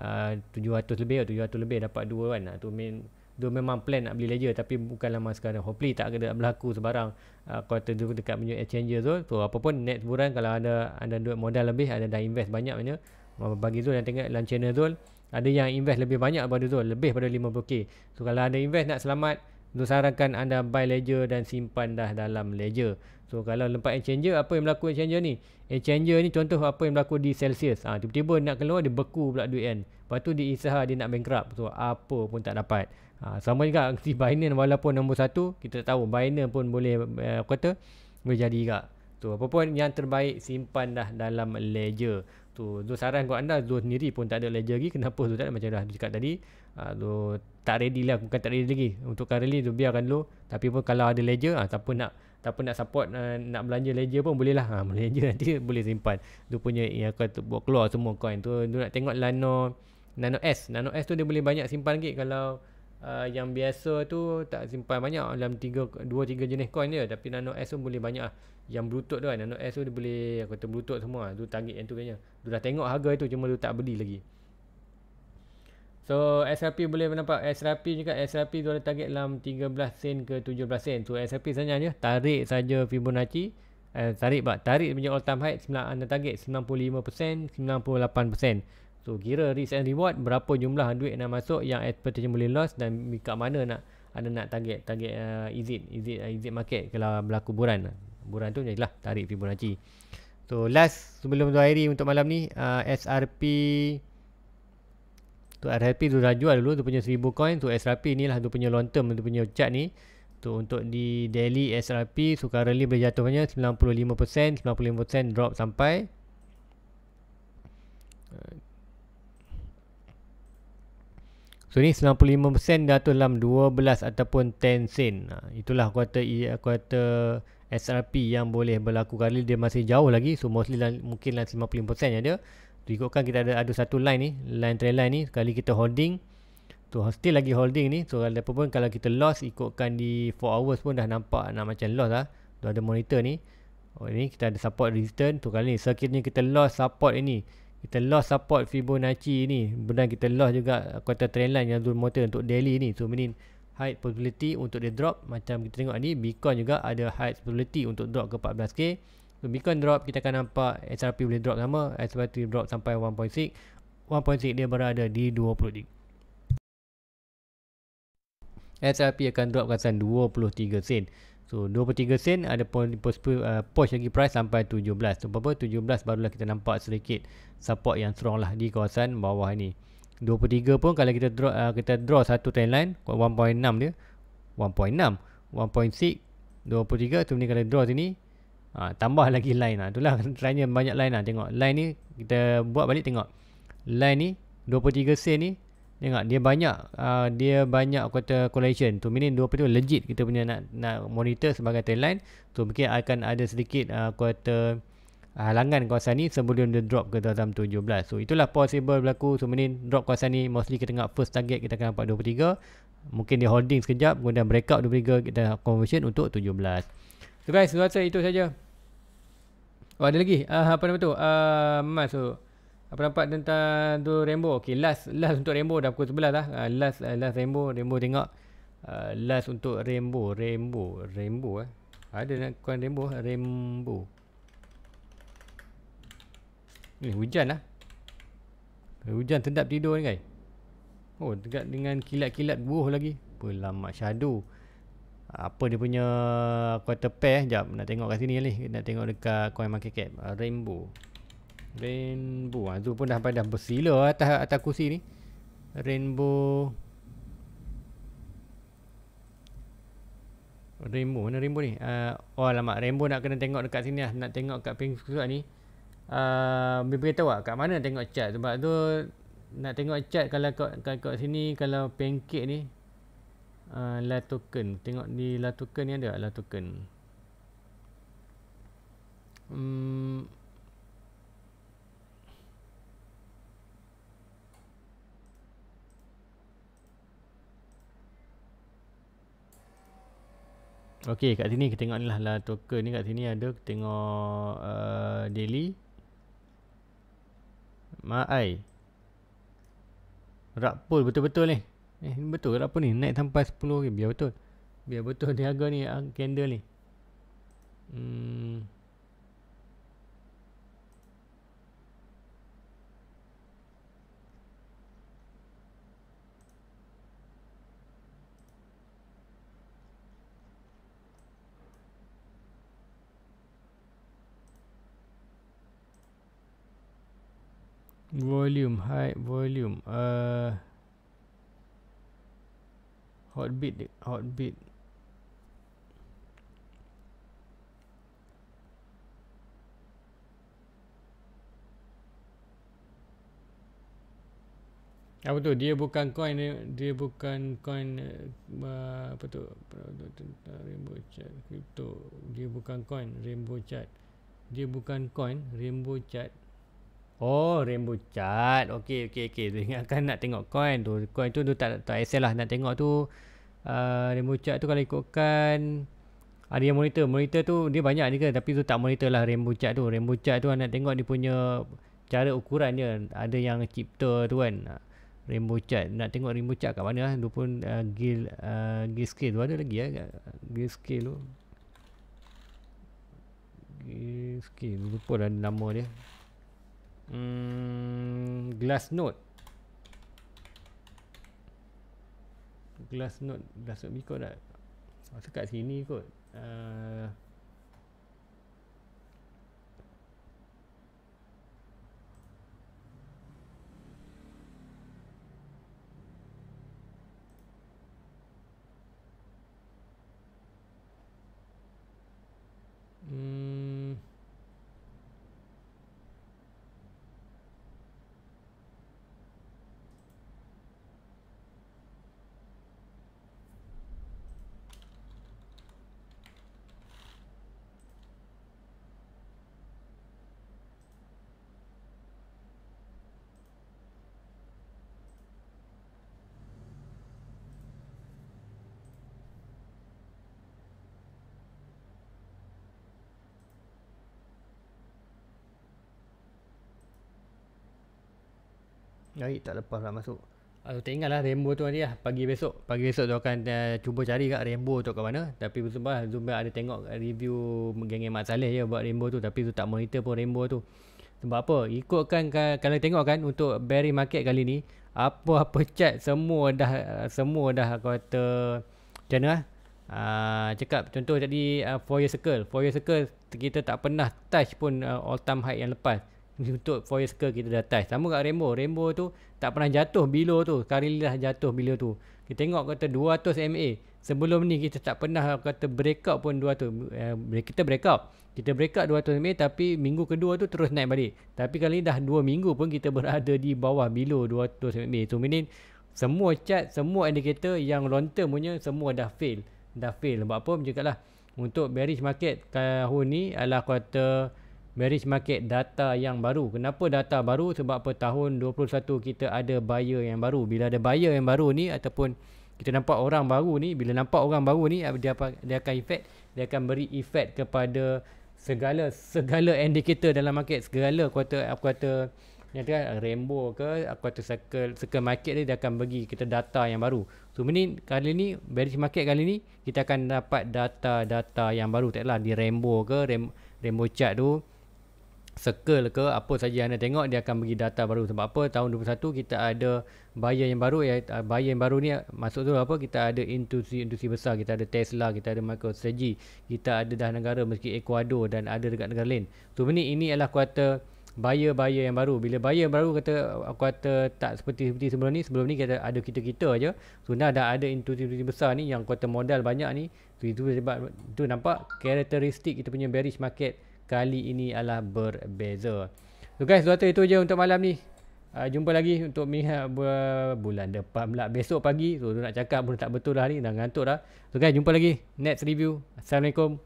uh, 700 lebih atau 700 lebih dapat dua kan tu main dia memang plan nak beli ledger tapi bukan lama sekarang hopefully tak ada berlaku sebarang uh, quarter tu dekat menu exchange tu so apa pun net sebulan kalau ada ada duit modal lebih ada dah invest banyak mana uh, bagi Zul yang tengok dalam channel Zul ada yang invest lebih banyak daripada Zul lebih pada 50k so kalau ada invest nak selamat sarankan anda buy ledger dan simpan dah dalam ledger. So kalau lempat exchanger apa yang berlaku exchanger ni? Exchanger ni contoh apa yang berlaku di Celsius. Ah ha, tiba-tiba nak keluar dia beku pula duit kan. Lepas tu di ISH dia nak bankrupt. So apa pun tak dapat. Ha, sama juga di Binance walaupun nombor satu kita tak tahu Binance pun boleh eh, kata boleh jadi juga. So apa pun yang terbaik simpan dah dalam ledger tu Zul saran kepada anda Zul sendiri pun tak ada ledger lagi Kenapa Zul tak ada Macam dah cakap tadi uh, Zul tak ready lah Bukan tak ready lagi Untuk currently Zul biarkan dulu Tapi pun kalau ada ledger uh, Tak pun nak tak pun nak support uh, nak belanja ledger pun boleh lah ha, ah, belanja nanti boleh simpan tu punya yang akan buat keluar semua coin tu tu nak tengok nano nano S nano S tu dia boleh banyak simpan lagi kalau uh, yang biasa tu tak simpan banyak dalam 3 2-3 jenis coin je tapi Nano S tu boleh banyak lah yang berlutut tu kan Nano S tu dia boleh aku kata berlutut semua tu target yang tu kanya tu dah tengok harga itu cuma tu tak beli lagi So SRP boleh nampak SRP juga SRP tu ada target dalam 13 sen ke 17 sen. So SRP sebenarnya je tarik saja Fibonacci eh, tarik bak tarik punya all time high sebenarnya anda target 95% 98%. So kira risk and reward berapa jumlah duit nak masuk yang expertise boleh loss dan kat mana nak ada nak target target uh, is it is it, uh, is market kalau berlaku buran. Buran tu jadilah tarik Fibonacci. So last sebelum tu hari untuk malam ni uh, SRP tu SRP tu dah jual dulu tu punya 1000 coin tu SRP ni lah tu punya long term tu punya chart ni tu untuk di daily SRP so currently boleh jatuhnya 95% 95% drop sampai uh, So ni 95% jatuh dalam 12 ataupun 10 sen. Ha, itulah kuota e, kuota SRP yang boleh berlaku kali dia masih jauh lagi. So mostly lah, mungkin lah 95% yang dia. Ikutkan kita ada ada satu line ni, line trail line ni. Sekali kita holding, tu so, still lagi holding ni. So kalau apa pun kalau kita loss ikutkan di 4 hours pun dah nampak nak macam loss lah. Tu ada monitor ni. Oh ini kita ada support resistance. Tu so, kali ni circuit ni kita loss support ini kita lost support Fibonacci ni kemudian kita lost juga kuartal trendline yang dulu motor untuk daily ni so meaning high possibility untuk dia drop macam kita tengok ni Bitcoin juga ada high possibility untuk drop ke 14k so Bitcoin drop kita akan nampak SRP boleh drop sama SRP drop sampai 1.6 1.6 dia berada di 20 dik SRP akan drop kawasan 23 sen So 23 sen ada push, push, push lagi price sampai 17. So apa 17 barulah kita nampak sedikit support yang strong lah di kawasan bawah ni. 23 pun kalau kita draw uh, kita draw satu trend line 1.6 dia 1.6 1.6 23 tu ni kalau draw sini ha, tambah lagi line lah itulah tanya banyak line lah tengok line ni kita buat balik tengok line ni 23 sen ni Tengok dia banyak uh, dia banyak kata collision. Tu mini dua tu legit kita punya nak nak monitor sebagai trendline. Tu mungkin akan ada sedikit uh, kata uh, halangan kawasan ni sebelum dia drop ke dalam 17. So itulah possible berlaku so mini drop kawasan ni mostly kita tengok first target kita akan dapat 23. Mungkin dia holding sekejap kemudian breakout 23 kita conversion untuk 17. So guys, rasa itu saja. Oh ada lagi. Uh, apa nama tu? Uh, ah, masuk. So, apa nampak tentang tu Rainbow okay, last last untuk Rainbow dah pukul 11 lah uh, last uh, last Rainbow Rainbow tengok uh, last untuk Rainbow Rainbow Rainbow eh ada nak kawan Rainbow ah, Rainbow ni eh, hujan lah eh, hujan tendap tidur ni guys oh dekat dengan kilat-kilat buah lagi pelamat shadow apa dia punya quarter pair jap nak tengok kat sini ni nak tengok dekat coin market cap uh, Rainbow Rainbow. Ah, tu pun dah padah bersila atas atas kursi ni. Rainbow. Rainbow mana rainbow ni? Uh, oh lama rainbow nak kena tengok dekat sini lah. Nak tengok kat pink kursi ni. Uh, beritahu lah kat mana nak tengok cat. Sebab tu nak tengok cat kalau kat, kat, kat sini kalau pancake ni. Uh, la token. Tengok di la token ni ada tak la token. Hmm. Okey, kat sini kita tengok ni lah, lah token ni kat sini ada kita tengok uh, daily Ma'ai Rak betul-betul ni. Eh betul rak ni naik sampai 10 ke biar betul. Biar betul dia harga ni ah, candle ni. Hmm. volume high volume uh, hot beat hot beat apa tu dia bukan coin dia bukan coin uh, apa tu rainbow chat. crypto dia bukan coin rainbow chat. dia bukan coin rainbow chat. Oh, rainbow chart. Okey, okey, okey. Dia ingatkan nak tengok coin tu. Coin tu, tu tak, tak excel lah. Nak tengok tu, uh, rainbow chart tu kalau ikutkan, ada yang monitor. Monitor tu, dia banyak ni ke? Tapi tu tak monitor lah rainbow chart tu. Rainbow chart tu, nak tengok dia punya cara ukuran dia. Ada yang cipta tu kan. Rainbow chart. Nak tengok rainbow chart kat mana lah. Dia pun uh, gil, uh, gil scale tu ada lagi lah. Gil scale tu. Gil scale. Lupa lah nama dia. Hmm, glass note glass note glass note mikro dah, masa kat sini kot uh, Hmm. Hari tak lepas lah masuk. Atau ah, tengah lah rainbow tu nanti lah pagi besok. Pagi besok tu akan uh, cuba cari kat rainbow tu kat mana. Tapi sebab lah Zumba ada tengok review geng Mat Saleh je buat rainbow tu. Tapi tu tak monitor pun rainbow tu. Sebab apa? Ikutkan kalau tengok kan untuk bearing market kali ni. Apa-apa chat semua dah semua dah kata macam mana lah. Uh, cakap contoh jadi 4 uh, ah, year circle 4 year circle kita tak pernah touch pun uh, all time high yang lepas untuk foil circle kita dah test. Sama kat rainbow. Rainbow tu tak pernah jatuh bilo tu. Sekali dah jatuh bilo tu. Kita tengok kata 200 MA. Sebelum ni kita tak pernah kata breakout pun 200. Eh, kita breakout. Kita breakout 200 MA tapi minggu kedua tu terus naik balik. Tapi kali ni dah 2 minggu pun kita berada di bawah bilo 200 MA. So meaning semua chat, semua indicator yang long term punya semua dah fail. Dah fail. Sebab apa? Macam lah. Untuk bearish market tahun ni adalah kuartal bearish market data yang baru. Kenapa data baru? Sebab apa tahun 21 kita ada buyer yang baru. Bila ada buyer yang baru ni ataupun kita nampak orang baru ni, bila nampak orang baru ni dia apa? dia akan efek, dia akan beri efek kepada segala segala indicator dalam market, segala kuota aku kata yang kata rainbow ke aku kata circle circle market ni dia akan bagi kita data yang baru. So ini kali ni bearish market kali ni kita akan dapat data-data yang baru taklah di rainbow ke rainbow chart tu circle lah ke apa saja anda tengok dia akan bagi data baru sebab apa tahun 2021 kita ada buyer yang baru ya buyer yang baru ni masuk tu apa kita ada industri industri besar kita ada Tesla kita ada MicroStrategy kita ada dah negara meski Ecuador dan ada dekat negara lain so ini ini adalah kuarter buyer-buyer yang baru bila buyer baru kata ah, kuarter tak seperti seperti sebelum ni sebelum ni kita ada kita-kita aja so dah dah ada industri-industri besar ni yang kuarter modal banyak ni Tu itu sebab tu nampak karakteristik kita punya bearish market kali ini adalah berbeza. So guys, dua itu je untuk malam ni. Uh, jumpa lagi untuk uh, bulan depan pula. Besok pagi. So, nak cakap pun tak betul dah ni. Dah ngantuk dah. So, guys. Jumpa lagi. Next review. Assalamualaikum.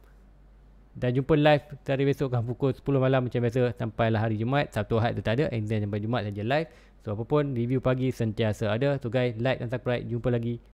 Dan jumpa live dari besok kan pukul 10 malam macam biasa. Sampailah hari Jumaat. Sabtu Ahad tu tak ada. And then sampai Jumaat saja live. So, apapun review pagi sentiasa ada. So, guys. Like dan subscribe. Jumpa lagi.